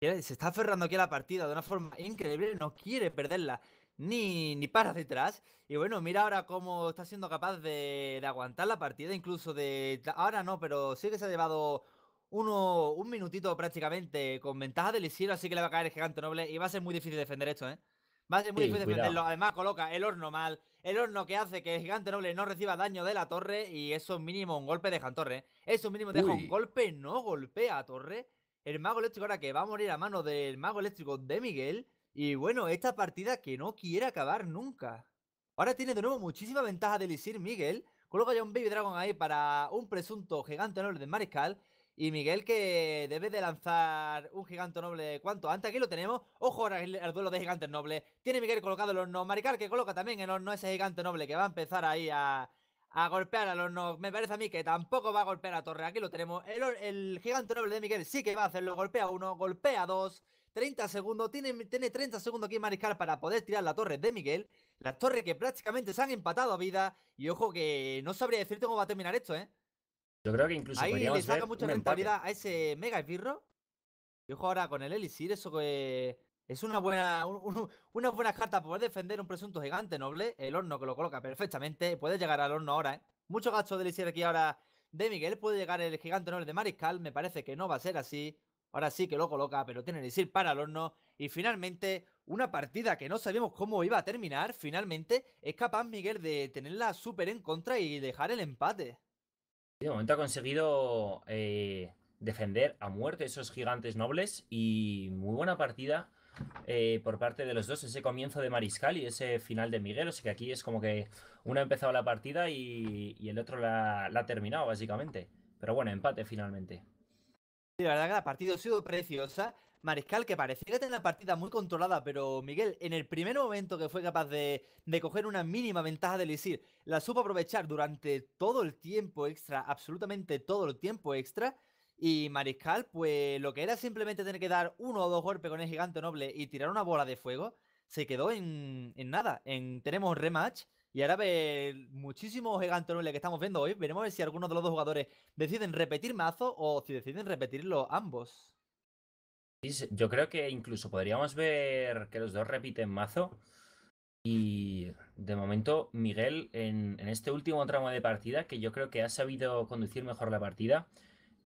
Se está aferrando aquí a la partida de una forma increíble, no quiere perderla ni, ni para detrás. Y bueno, mira ahora cómo está siendo capaz de, de aguantar la partida, incluso de... Ahora no, pero sí que se ha llevado uno, un minutito prácticamente con ventaja de Isiro, así que le va a caer el gigante noble y va a ser muy difícil defender esto, ¿eh? Va a ser muy difícil defenderlo. Además, coloca el horno mal, el horno que hace que el gigante noble no reciba daño de la torre y eso mínimo un golpe deja en torre. ¿eh? Eso mínimo deja un golpe, no golpea a torre. El mago eléctrico ahora que va a morir a mano del mago eléctrico de Miguel. Y bueno, esta partida que no quiere acabar nunca. Ahora tiene de nuevo muchísima ventaja de Elisir Miguel. Coloca ya un Baby Dragon ahí para un presunto gigante noble de Mariscal. Y Miguel que debe de lanzar un gigante noble cuanto antes. Aquí lo tenemos. Ojo ahora el duelo de gigantes nobles. Tiene Miguel colocado el horno. Mariscal que coloca también el horno ese gigante noble que va a empezar ahí a, a golpear al horno. Me parece a mí que tampoco va a golpear a Torre. Aquí lo tenemos. El, gigante noble de Miguel sí que va a hacerlo. Golpea uno, golpea dos. 30 segundos, tiene, tiene 30 segundos aquí Mariscal para poder tirar la torre de Miguel. Las torres que prácticamente se han empatado a vida. Y ojo que no sabría decirte cómo va a terminar esto, ¿eh? Yo creo que incluso Ahí le saca mucha rentabilidad a ese mega esbirro. Y ojo ahora con el Elixir, eso que es una buena, una buena carta para poder defender un presunto gigante noble. El horno que lo coloca perfectamente. Puede llegar al horno ahora, ¿eh? Mucho gasto de Elixir aquí ahora de Miguel. Puede llegar el gigante noble de Mariscal. Me parece que no va a ser así. Ahora sí que lo coloca, pero tiene Elixir para el horno. Y finalmente, una partida que no sabíamos cómo iba a terminar. Finalmente, es capaz Miguel de tenerla súper en contra y dejar el empate. De momento ha conseguido eh, defender a muerte esos gigantes nobles y muy buena partida eh, por parte de los dos. Ese comienzo de Mariscal y ese final de Miguel. O sea que aquí es como que uno ha empezado la partida y, el otro la, ha terminado, básicamente. Pero bueno, empate finalmente. Sí, la verdad que la partida ha sido preciosa Mariscal, que parecía tener la partida muy controlada, pero Miguel, en el primer momento que fue capaz de, coger una mínima ventaja de Isir, la supo aprovechar durante todo el tiempo extra, absolutamente todo el tiempo extra. Y Mariscal, pues lo que era simplemente tener que dar uno o dos golpes con el gigante noble y tirar una bola de fuego, se quedó en, nada. En, tenemos rematch. Y ahora ve muchísimos Gigante nobles que estamos viendo hoy. Veremos si alguno de los dos jugadores deciden repetir mazo o si deciden repetirlo ambos. Yo creo que incluso podríamos ver que los dos repiten mazo. Y de momento, Miguel, en, este último tramo de partida, que yo creo que ha sabido conducir mejor la partida.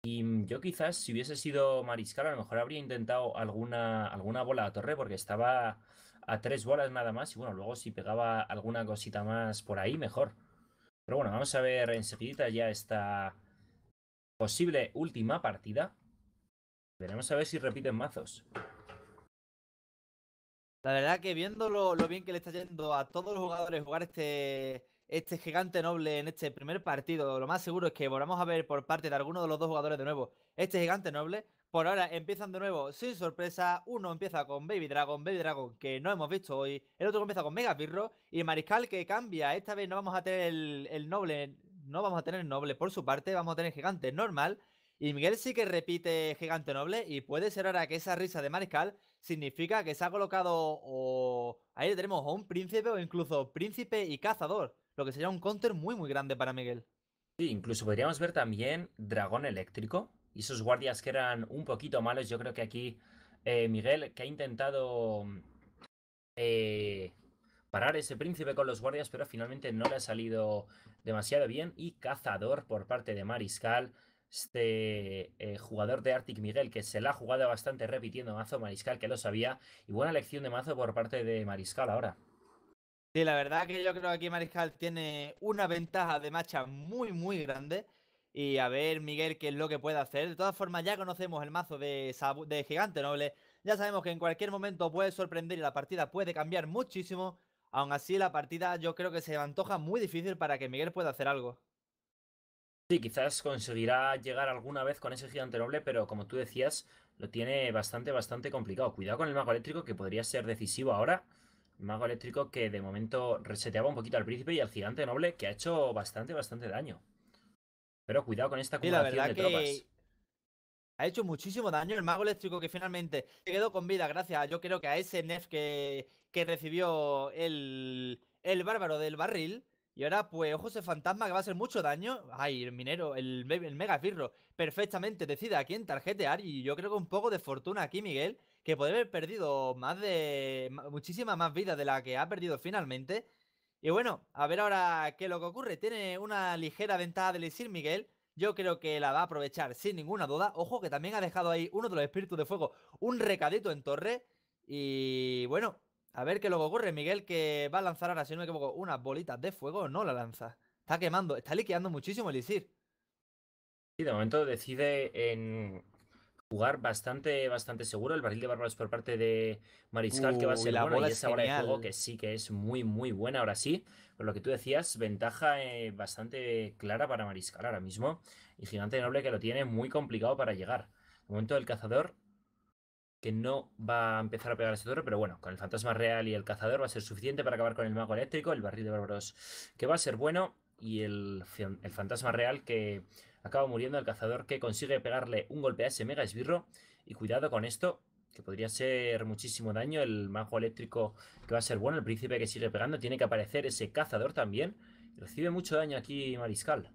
Y mm, yo quizás, si hubiese sido Mariscal, a lo mejor habría intentado alguna, alguna bola a torre, porque estaba a tres bolas nada más. Y bueno, luego si pegaba alguna cosita más por ahí, mejor. Pero bueno, vamos a ver enseguida ya esta posible última partida. Veremos a ver si repiten mazos. La verdad que viendo lo, bien que le está yendo a todos los jugadores jugar este, este gigante noble en este primer partido, lo más seguro es que volvamos a ver por parte de alguno de los dos jugadores de nuevo este gigante noble. Por ahora empiezan de nuevo sin sorpresa. Uno empieza con Baby Dragon, Baby Dragon que no hemos visto hoy. El otro empieza con Mega y Mariscal que cambia. Esta vez no vamos a tener el, noble, no vamos a tener noble por su parte, vamos a tener gigante normal. Y Miguel sí que repite Gigante Noble y puede ser ahora que esa risa de Mariscal significa que se ha colocado o ahí tenemos a un príncipe o incluso príncipe y cazador, lo que sería un counter muy muy grande para Miguel. Sí, incluso podríamos ver también dragón eléctrico y sus guardias que eran un poquito malos. Yo creo que aquí eh, Miguel que ha intentado mm, eh, parar ese príncipe con los guardias, pero finalmente no le ha salido demasiado bien y cazador por parte de Mariscal este eh, jugador de Arctic Miguel, que se la ha jugado bastante repitiendo mazo Mariscal, que lo sabía, y buena elección de mazo por parte de Mariscal ahora. Sí, la verdad que yo creo que aquí Mariscal tiene una ventaja de marcha muy, muy grande. Y a ver, Miguel, qué es lo que puede hacer. De todas formas, ya conocemos el mazo de, de Gigante Noble. Ya sabemos que en cualquier momento puede sorprender y la partida puede cambiar muchísimo. Aún así, la partida yo creo que se antoja muy difícil para que Miguel pueda hacer algo. Sí, quizás conseguirá llegar alguna vez con ese gigante noble, pero como tú decías, lo tiene bastante, bastante complicado. Cuidado con el mago eléctrico, que podría ser decisivo ahora. Mago eléctrico que de momento reseteaba un poquito al príncipe y al gigante noble, que ha hecho bastante, bastante daño. Pero cuidado con esta acumulación la de que... tropas. Ha hecho muchísimo daño el mago eléctrico que finalmente se quedó con vida gracias, yo creo que a ese nef que, que recibió el, el bárbaro del barril. Y ahora, pues, ojo ese fantasma que va a hacer mucho daño. Ay, el minero, el, megafirro, perfectamente decide aquí en tarjetear. Y yo creo que un poco de fortuna aquí, Miguel, que puede haber perdido más de. muchísima más vida de la que ha perdido finalmente. Y bueno, a ver ahora qué es lo que ocurre. Tiene una ligera ventaja de Lisir, Miguel. Yo creo que la va a aprovechar sin ninguna duda. Ojo que también ha dejado ahí uno de los espíritus de fuego, un recadito en torre. Y bueno, a ver qué luego ocurre, Miguel, que va a lanzar ahora, si no me equivoco, unas bolitas de fuego. No la lanza. Está quemando, está liqueando muchísimo el Isir. Sí, de momento decide en jugar bastante, bastante seguro. El barril de bárbaros por parte de Mariscal, que va a ser la bola y esa hora de juego que sí que es muy, muy buena. Ahora sí, por lo que tú decías, ventaja eh, bastante clara para Mariscal ahora mismo. Y Gigante Noble que lo tiene muy complicado para llegar. De momento, el cazador que no va a empezar a pegar a ese torre, pero bueno, con el fantasma real y el cazador va a ser suficiente para acabar con el mago eléctrico, el barril de bárbaros que va a ser bueno y el, el fantasma real que acaba muriendo, el cazador que consigue pegarle un golpe a ese mega esbirro y cuidado con esto que podría ser muchísimo daño, el mago eléctrico que va a ser bueno, el príncipe que sigue pegando, tiene que aparecer ese cazador también, recibe mucho daño aquí Mariscal.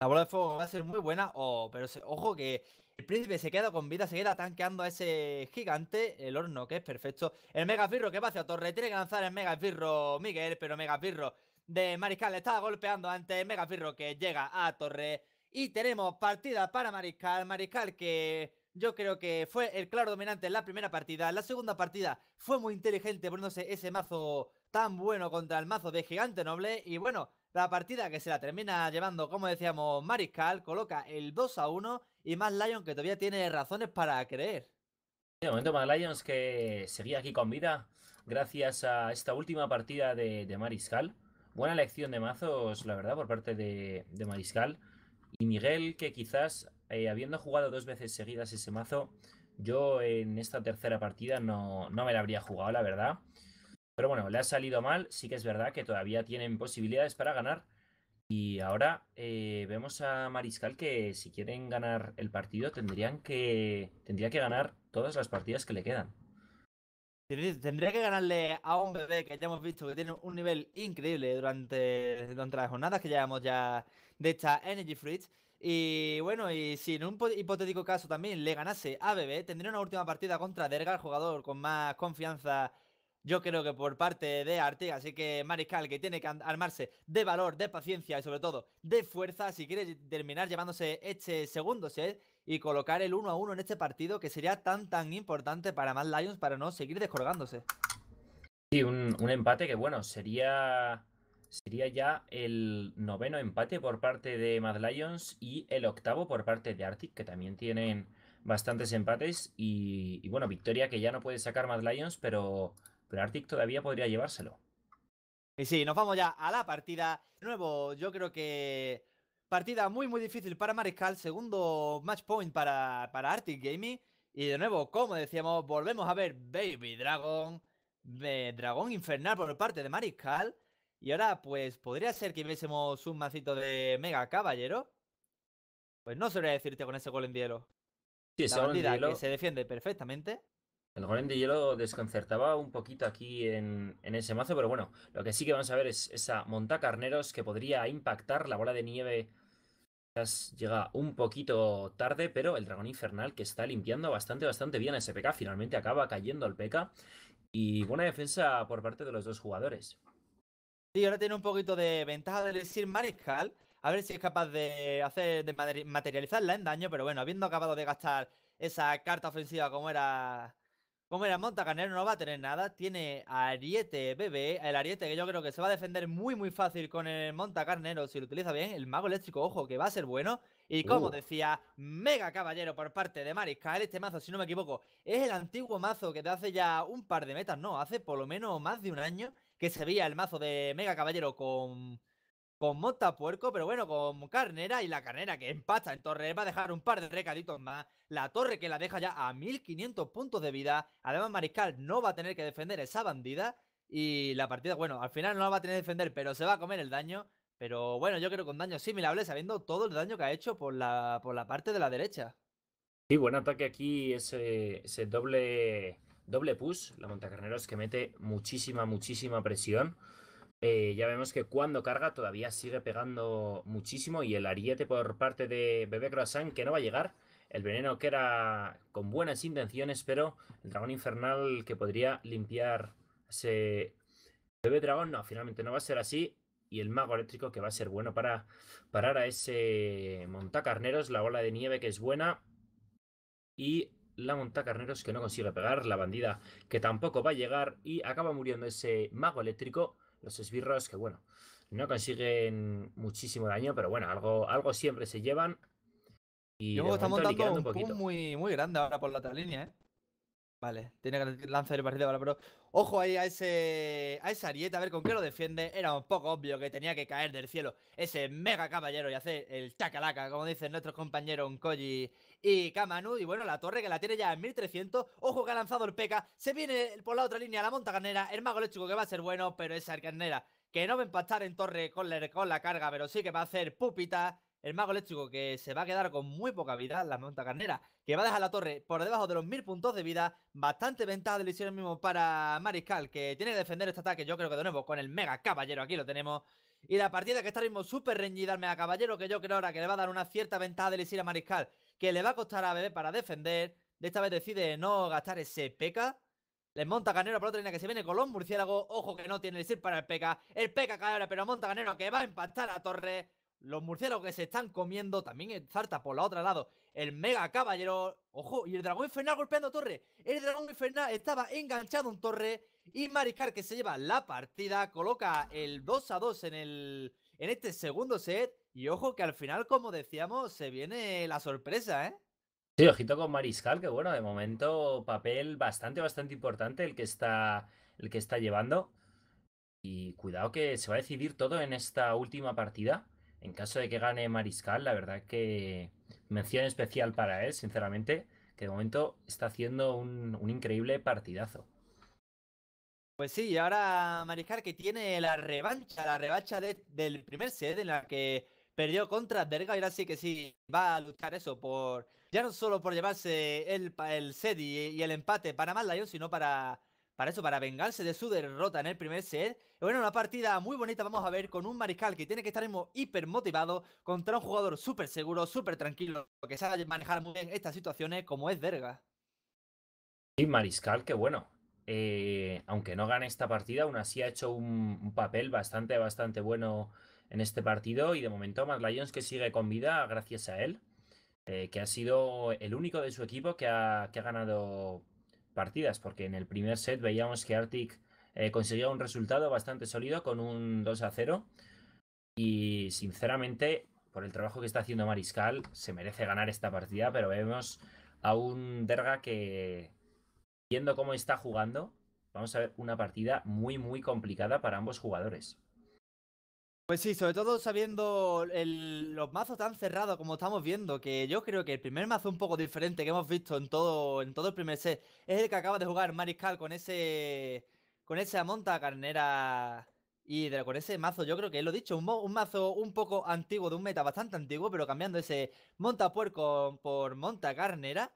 La bola de fuego va a ser muy buena, pero ojo que el príncipe se queda con vida, se queda tanqueando a ese gigante. El horno, que es perfecto. El megafirro que va hacia torre. Tiene que lanzar el megafirro Miguel, pero megafirro de Mariscal le está golpeando antes. Megafirro que llega a torre. Y tenemos partida para Mariscal. Mariscal que yo creo que fue el claro dominante en la primera partida. En la segunda partida fue muy inteligente poniéndose ese mazo tan bueno contra el mazo de Gigante Noble. Y bueno, la partida que se la termina llevando, como decíamos, Mariscal, coloca el 2 a 1 y más Lyon que todavía tiene razones para creer. De momento, más Lions que seguía aquí con vida gracias a esta última partida de, de Mariscal. Buena elección de mazos, la verdad, por parte de, de Mariscal. Y Miguel, que quizás eh, habiendo jugado dos veces seguidas ese mazo, yo en esta tercera partida no, no me la habría jugado, la verdad. Pero bueno, le ha salido mal. Sí que es verdad que todavía tienen posibilidades para ganar. Y ahora eh, vemos a Mariscal que si quieren ganar el partido tendrían que tendría que ganar todas las partidas que le quedan. Tendría que ganarle a un bebé que ya hemos visto que tiene un nivel increíble durante, durante las jornadas que llevamos ya de esta Energy Fritz. Y bueno, y si en un hipotético caso también le ganase a Bebé, tendría una última partida contra Derga, el jugador con más confianza yo creo que por parte de Artiga. Así que Mariscal, que tiene que armarse de valor, de paciencia y sobre todo de fuerza si quiere terminar llevándose este segundo set y colocar el 1 a 1 en este partido que sería tan tan importante para Mad Lions para no seguir descolgándose. Sí, un, empate que bueno, sería sería ya el noveno empate por parte de Mad Lions y el octavo por parte de Arctic, que también tienen bastantes empates y, y bueno, victoria que ya no puede sacar Mad Lions, pero pero Arctic todavía podría llevárselo. Y sí, nos vamos ya a la partida. De nuevo, yo creo que partida muy, muy difícil para Mariscal. Segundo match point para, para Arctic Gaming. Y de nuevo, como decíamos, volvemos a ver Baby Dragon, de Dragón Infernal por parte de Mariscal. Y ahora, pues, podría ser que hubiésemos un macito de Mega Caballero. Pues no sabría decirte con ese gol en hielo. Sí, la que se defiende perfectamente. El golem de hielo desconcertaba un poquito aquí en, ese mazo, pero bueno, lo que sí que vamos a ver es esa monta carneros que podría impactar. La bola de nieve quizás llega un poquito tarde, pero el dragón infernal que está limpiando bastante, bastante bien ese PK. Finalmente acaba cayendo al PK y buena defensa por parte de los dos jugadores. Sí, ahora tiene un poquito de ventaja del Sir Mariscal. A ver si es capaz de hacer de materializarla en daño, pero bueno, habiendo acabado de gastar esa carta ofensiva como era como era Montacarnero no va a tener nada, tiene Ariete bebé, el Ariete que yo creo que se va a defender muy muy fácil con el Montacarnero si lo utiliza bien, el mago eléctrico, ojo, que va a ser bueno. Y como uh. decía, mega caballero por parte de Mariscal, este mazo, si no me equivoco, es el antiguo mazo que te hace ya un par de metas, no, hace por lo menos más de un año que se veía el mazo de mega caballero con con mota puerco, pero bueno, con carnera y la carnera que empata en torre va a dejar un par de recaditos más. La torre que la deja ya a 1500 puntos de vida. Además, Mariscal no va a tener que defender esa bandida. Y la partida, bueno, al final no la va a tener que defender, pero se va a comer el daño. Pero bueno, yo creo con daño similable sabiendo todo el daño que ha hecho por la, por la parte de la derecha. Sí, buen ataque aquí, ese, ese doble, doble push. La Montacarneros que mete muchísima, muchísima presión. Eh, ya vemos que cuando carga todavía sigue pegando muchísimo y el ariete por parte de Bebé Croissant que no va a llegar. El veneno que era con buenas intenciones, pero el dragón infernal que podría limpiar ese Bebé dragón, no, finalmente no va a ser así. Y el mago eléctrico que va a ser bueno para parar a ese montacarneros. La bola de nieve que es buena. Y la montacarneros que no consigue pegar. La bandida que tampoco va a llegar. Y acaba muriendo ese mago eléctrico los esbirros que, bueno, no consiguen muchísimo daño, pero bueno, algo, algo siempre se llevan. Y luego estamos montando un, un muy, muy grande ahora por la otra línea, ¿eh? Vale, tiene que lanzar el partido ahora, pero ojo ahí a ese a esa arieta, a ver con qué lo defiende. Era un poco obvio que tenía que caer del cielo ese mega caballero y hacer el chacalaca, como dicen nuestros compañeros Nkoji y Kamanu. Y bueno, la torre que la tiene ya en 1300. Ojo que ha lanzado el P.K. Se viene por la otra línea la Montaganera. el mago eléctrico que va a ser bueno, pero esa carnera que no va a empastar en torre con la, con la carga, pero sí que va a hacer pupita el mago eléctrico que se va a quedar con muy poca vida, la carnera. que va a dejar la torre por debajo de los mil puntos de vida, bastante ventaja de lesiones mismo para Mariscal que tiene que defender este ataque, yo creo que de nuevo con el mega caballero, aquí lo tenemos. Y la partida que está ahora mismo súper reñida mega caballero, que yo creo ahora que le va a dar una cierta ventaja de lesión a Mariscal, que le va a costar a Bebé para defender. De esta vez decide no gastar ese peca. le monta Canero por otra línea que se viene Colón Murciélago. Ojo que no tiene el para el peca. El peca cae ahora, pero monta Canero que va a empatar a la torre. Los murciélagos que se están comiendo. También Zarta por la otra lado. El Mega Caballero. Ojo, y el Dragón Infernal golpeando Torre. El Dragón Infernal estaba enganchado en Torre. Y Mariscal que se lleva la partida. Coloca el 2 a 2 en, el, en este segundo set. Y ojo que al final, como decíamos, se viene la sorpresa, ¿eh? Sí, ojito con Mariscal, que bueno, de momento papel bastante, bastante importante el que está, el que está llevando. Y cuidado que se va a decidir todo en esta última partida. En caso de que gane Mariscal, la verdad que mención especial para él, sinceramente, que de momento está haciendo un, increíble partidazo. Pues sí, y ahora Mariscal que tiene la revancha, la revancha del primer set en la que perdió contra Derga y ahora sí que sí, va a luchar eso por, ya no solo por llevarse el, el set y, el empate para más sino para para eso, para vengarse de su derrota en el primer set. Bueno, una partida muy bonita, vamos a ver, con un mariscal que tiene que estar hiper motivado contra un jugador súper seguro, súper tranquilo, que sabe manejar muy bien estas situaciones, como es Verga. Y Mariscal, que bueno. Eh, aunque no gane esta partida, aún así ha hecho un, papel bastante, bastante bueno en este partido. Y de momento, Matt Lions que sigue con vida gracias a él, eh, que ha sido el único de su equipo que ha, que ha ganado partidas, porque en el primer set veíamos que Arctic eh, conseguía un resultado bastante sólido con un 2 a 0. Y sinceramente, por el trabajo que está haciendo Mariscal, se merece ganar esta partida, pero vemos a un Derga que, viendo cómo está jugando, vamos a ver una partida muy, muy complicada para ambos jugadores. Pues sí, sobre todo sabiendo los mazos tan cerrados como estamos viendo, que yo creo que el primer mazo un poco diferente que hemos visto en todo, en todo el primer set es el que acaba de jugar Mariscal con ese con esa monta carnera y con ese mazo, yo creo que lo he dicho, un, mazo un poco antiguo, de un meta bastante antiguo, pero cambiando ese monta puerco por monta carnera.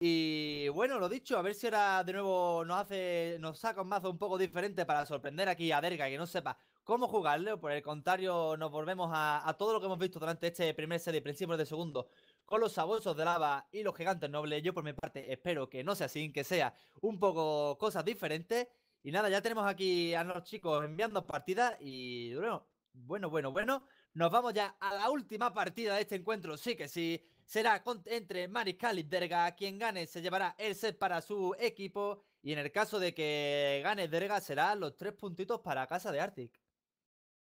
Y bueno, lo dicho, a ver si ahora de nuevo nos hace, nos saca un mazo un poco diferente para sorprender aquí a Derga, que no sepa cómo jugarle. Por el contrario, nos volvemos a, todo lo que hemos visto durante este primer set y principios de segundo con los sabuesos de lava y los gigantes nobles. Yo, por mi parte, espero que no sea así, que sea un poco cosas diferentes. Y nada, ya tenemos aquí a los chicos enviando partidas y bueno, bueno, bueno, bueno. Nos vamos ya a la última partida de este encuentro. Sí que sí, será entre Mariscal y Derga. Quien gane se llevará el set para su equipo. Y en el caso de que gane Derga, será los tres puntitos para Casa de Arctic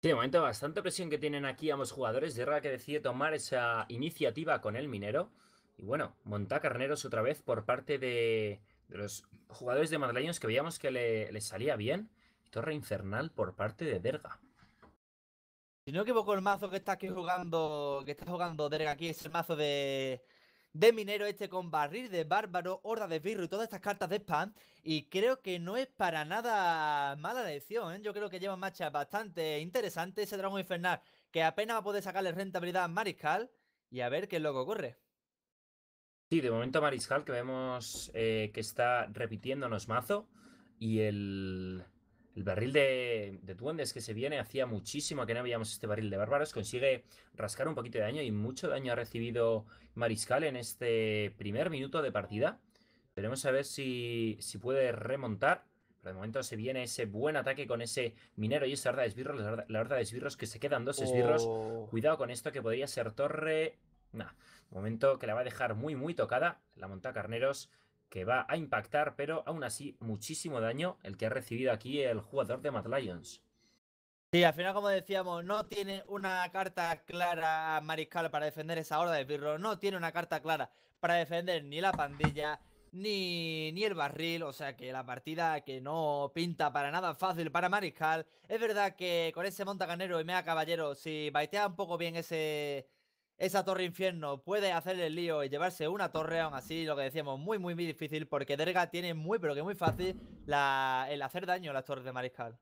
de momento bastante presión que tienen aquí ambos jugadores. Derga que decide tomar esa iniciativa con el minero. Y bueno, monta carneros otra vez por parte de, los jugadores de madrileños que veíamos que le, salía bien. Torre infernal por parte de Derga. Si no equivoco, el mazo que está aquí jugando, que está jugando Derga aquí es el mazo de, de minero este con barril de bárbaro, horda de birro y todas estas cartas de spam. Y creo que no es para nada mala elección. ¿eh? Yo creo que lleva marcha bastante interesante ese dragón infernal que apenas va a poder sacarle rentabilidad a Mariscal. Y a ver qué es lo que ocurre. Sí, de momento Mariscal que vemos eh, que está repitiéndonos mazo. Y el, el barril de, de, duendes que se viene, hacía muchísimo que no veíamos este barril de bárbaros, consigue rascar un poquito de daño y mucho daño ha recibido Mariscal en este primer minuto de partida. Veremos a ver si, si puede remontar. Pero de momento se viene ese buen ataque con ese minero y esa horda de esbirros, la horda de esbirros que se quedan dos esbirros. Oh. Cuidado con esto que podría ser torre... Nah, momento que la va a dejar muy, muy tocada. La monta Carneros que va a impactar, pero aún así muchísimo daño el que ha recibido aquí el jugador de Mad Lions. Sí, al final, como decíamos, no tiene una carta clara Mariscal para defender esa horda de birro, no tiene una carta clara para defender ni la pandilla, ni, ni, el barril, o sea que la partida que no pinta para nada fácil para Mariscal. Es verdad que con ese Montaganero y Mea Caballero, si baitea un poco bien ese, esa torre infierno puede hacer el lío y llevarse una torre, aún así, lo que decíamos, muy, muy, muy difícil, porque Derga tiene muy, pero que muy fácil el hacer daño a las torres de Mariscal.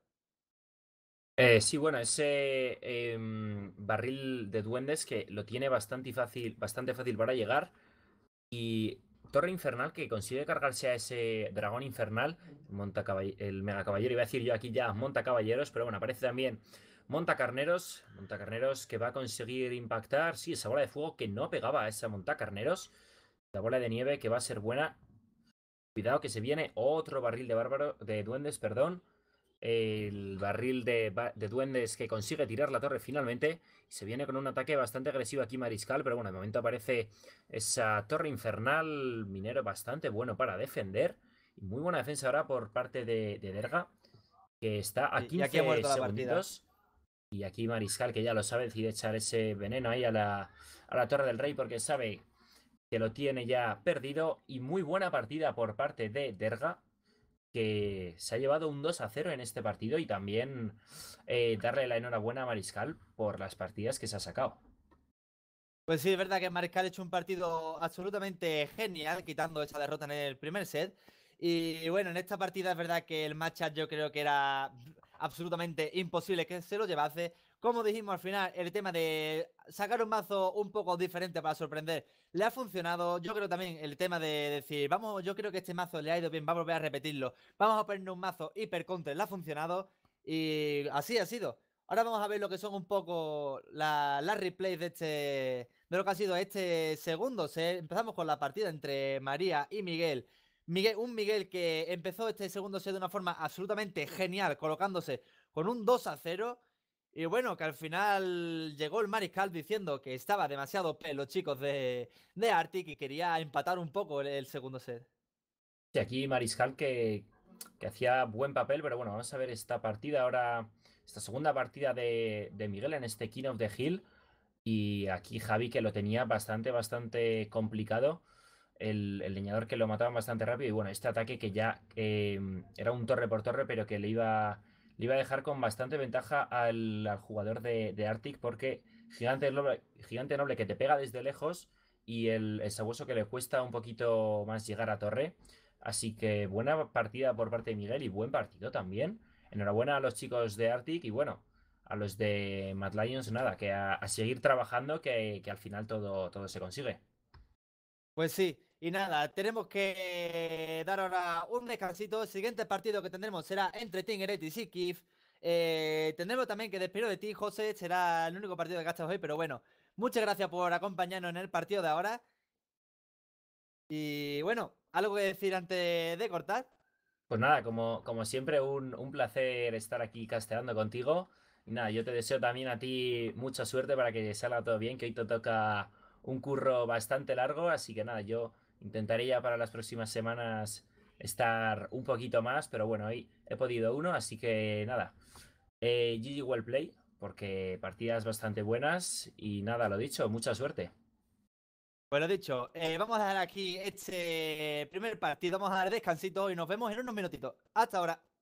Eh, sí, bueno, ese em, barril de duendes que lo tiene bastante fácil, bastante fácil para llegar. Y Torre Infernal que consigue cargarse a ese dragón infernal, monta el mega caballero, iba a decir yo aquí ya monta caballeros, pero bueno, aparece también Montacarneros, carneros que va a conseguir impactar, sí, esa bola de fuego que no pegaba a esa carneros, la bola de nieve que va a ser buena. Cuidado que se viene otro barril de bárbaro, de duendes, perdón. El barril de, duendes que consigue tirar la torre finalmente. Y se viene con un ataque bastante agresivo aquí Mariscal, pero bueno, de momento aparece esa torre infernal minero bastante bueno para defender. Y muy buena defensa ahora por parte de, Derga, que está a 15 y aquí ha segunditos. Y aquí Mariscal, que ya lo sabe, decide echar ese veneno ahí a la, Torre del Rey porque sabe que lo tiene ya perdido. Y muy buena partida por parte de Derga, que se ha llevado un 2 a 0 en este partido. Y también eh, darle la enhorabuena a Mariscal por las partidas que se ha sacado. Pues sí, es verdad que Mariscal ha hecho un partido absolutamente genial, quitando esa derrota en el primer set. Y bueno, en esta partida es verdad que el matchup yo creo que era absolutamente imposible que se lo llevase. Como dijimos al final, el tema de sacar un mazo un poco diferente para sorprender le ha funcionado. Yo creo también el tema de decir, vamos, yo creo que este mazo le ha ido bien, vamos a a repetirlo. Vamos a poner un mazo hiper counter, le ha funcionado. Y así ha sido. Ahora vamos a ver lo que son un poco las replays de este. de lo que ha sido este segundo. Empezamos con la partida entre María y Miguel un Miguel que empezó este segundo set de una forma absolutamente genial, colocándose con un 2 a 0. Y bueno, que al final llegó el mariscal diciendo que estaba demasiado pelo, chicos, de, de Arctic y quería empatar un poco el, segundo set. Y aquí mariscal que, que hacía buen papel, pero bueno, vamos a ver esta partida ahora, esta segunda partida de, de Miguel en este King of the Hill. Y aquí Javi que lo tenía bastante, bastante complicado el, leñador que lo mataba bastante rápido. Y bueno, este ataque que ya em, era un torre por torre, pero que le iba, le iba a dejar con bastante ventaja al, jugador de, de, Arctic, porque gigante noble, gigante noble que te pega desde lejos y el, sabueso que le cuesta un poquito más llegar a torre. Así que buena partida por parte de Miguel y buen partido también. Enhorabuena a los chicos de Arctic y bueno, a los de Mad Lions, nada, que a, seguir trabajando, que, que al final todo, todo se consigue. Pues sí, y nada, tenemos que dar ahora un descansito. El siguiente partido que tendremos será entre Tingeret y Sikif. Eh, tendremos también que despedir de ti, José. Será el único partido que gastas hoy, pero bueno. Muchas gracias por acompañarnos en el partido de ahora. Y bueno, ¿algo que decir antes de cortar? Pues nada, como, como siempre, un, un placer estar aquí casteando contigo. Y nada, yo te deseo también a ti mucha suerte para que salga todo bien, que hoy te toca un curro bastante largo. Así que nada, yo Intentaré ya para las próximas semanas estar un poquito más, pero bueno, hoy he podido uno, así que nada. GG eh, Well Play, porque partidas bastante buenas y nada, lo dicho, mucha suerte. Bueno pues dicho, eh, vamos a dejar aquí este primer partido, vamos a dar descansito y nos vemos en unos minutitos. Hasta ahora.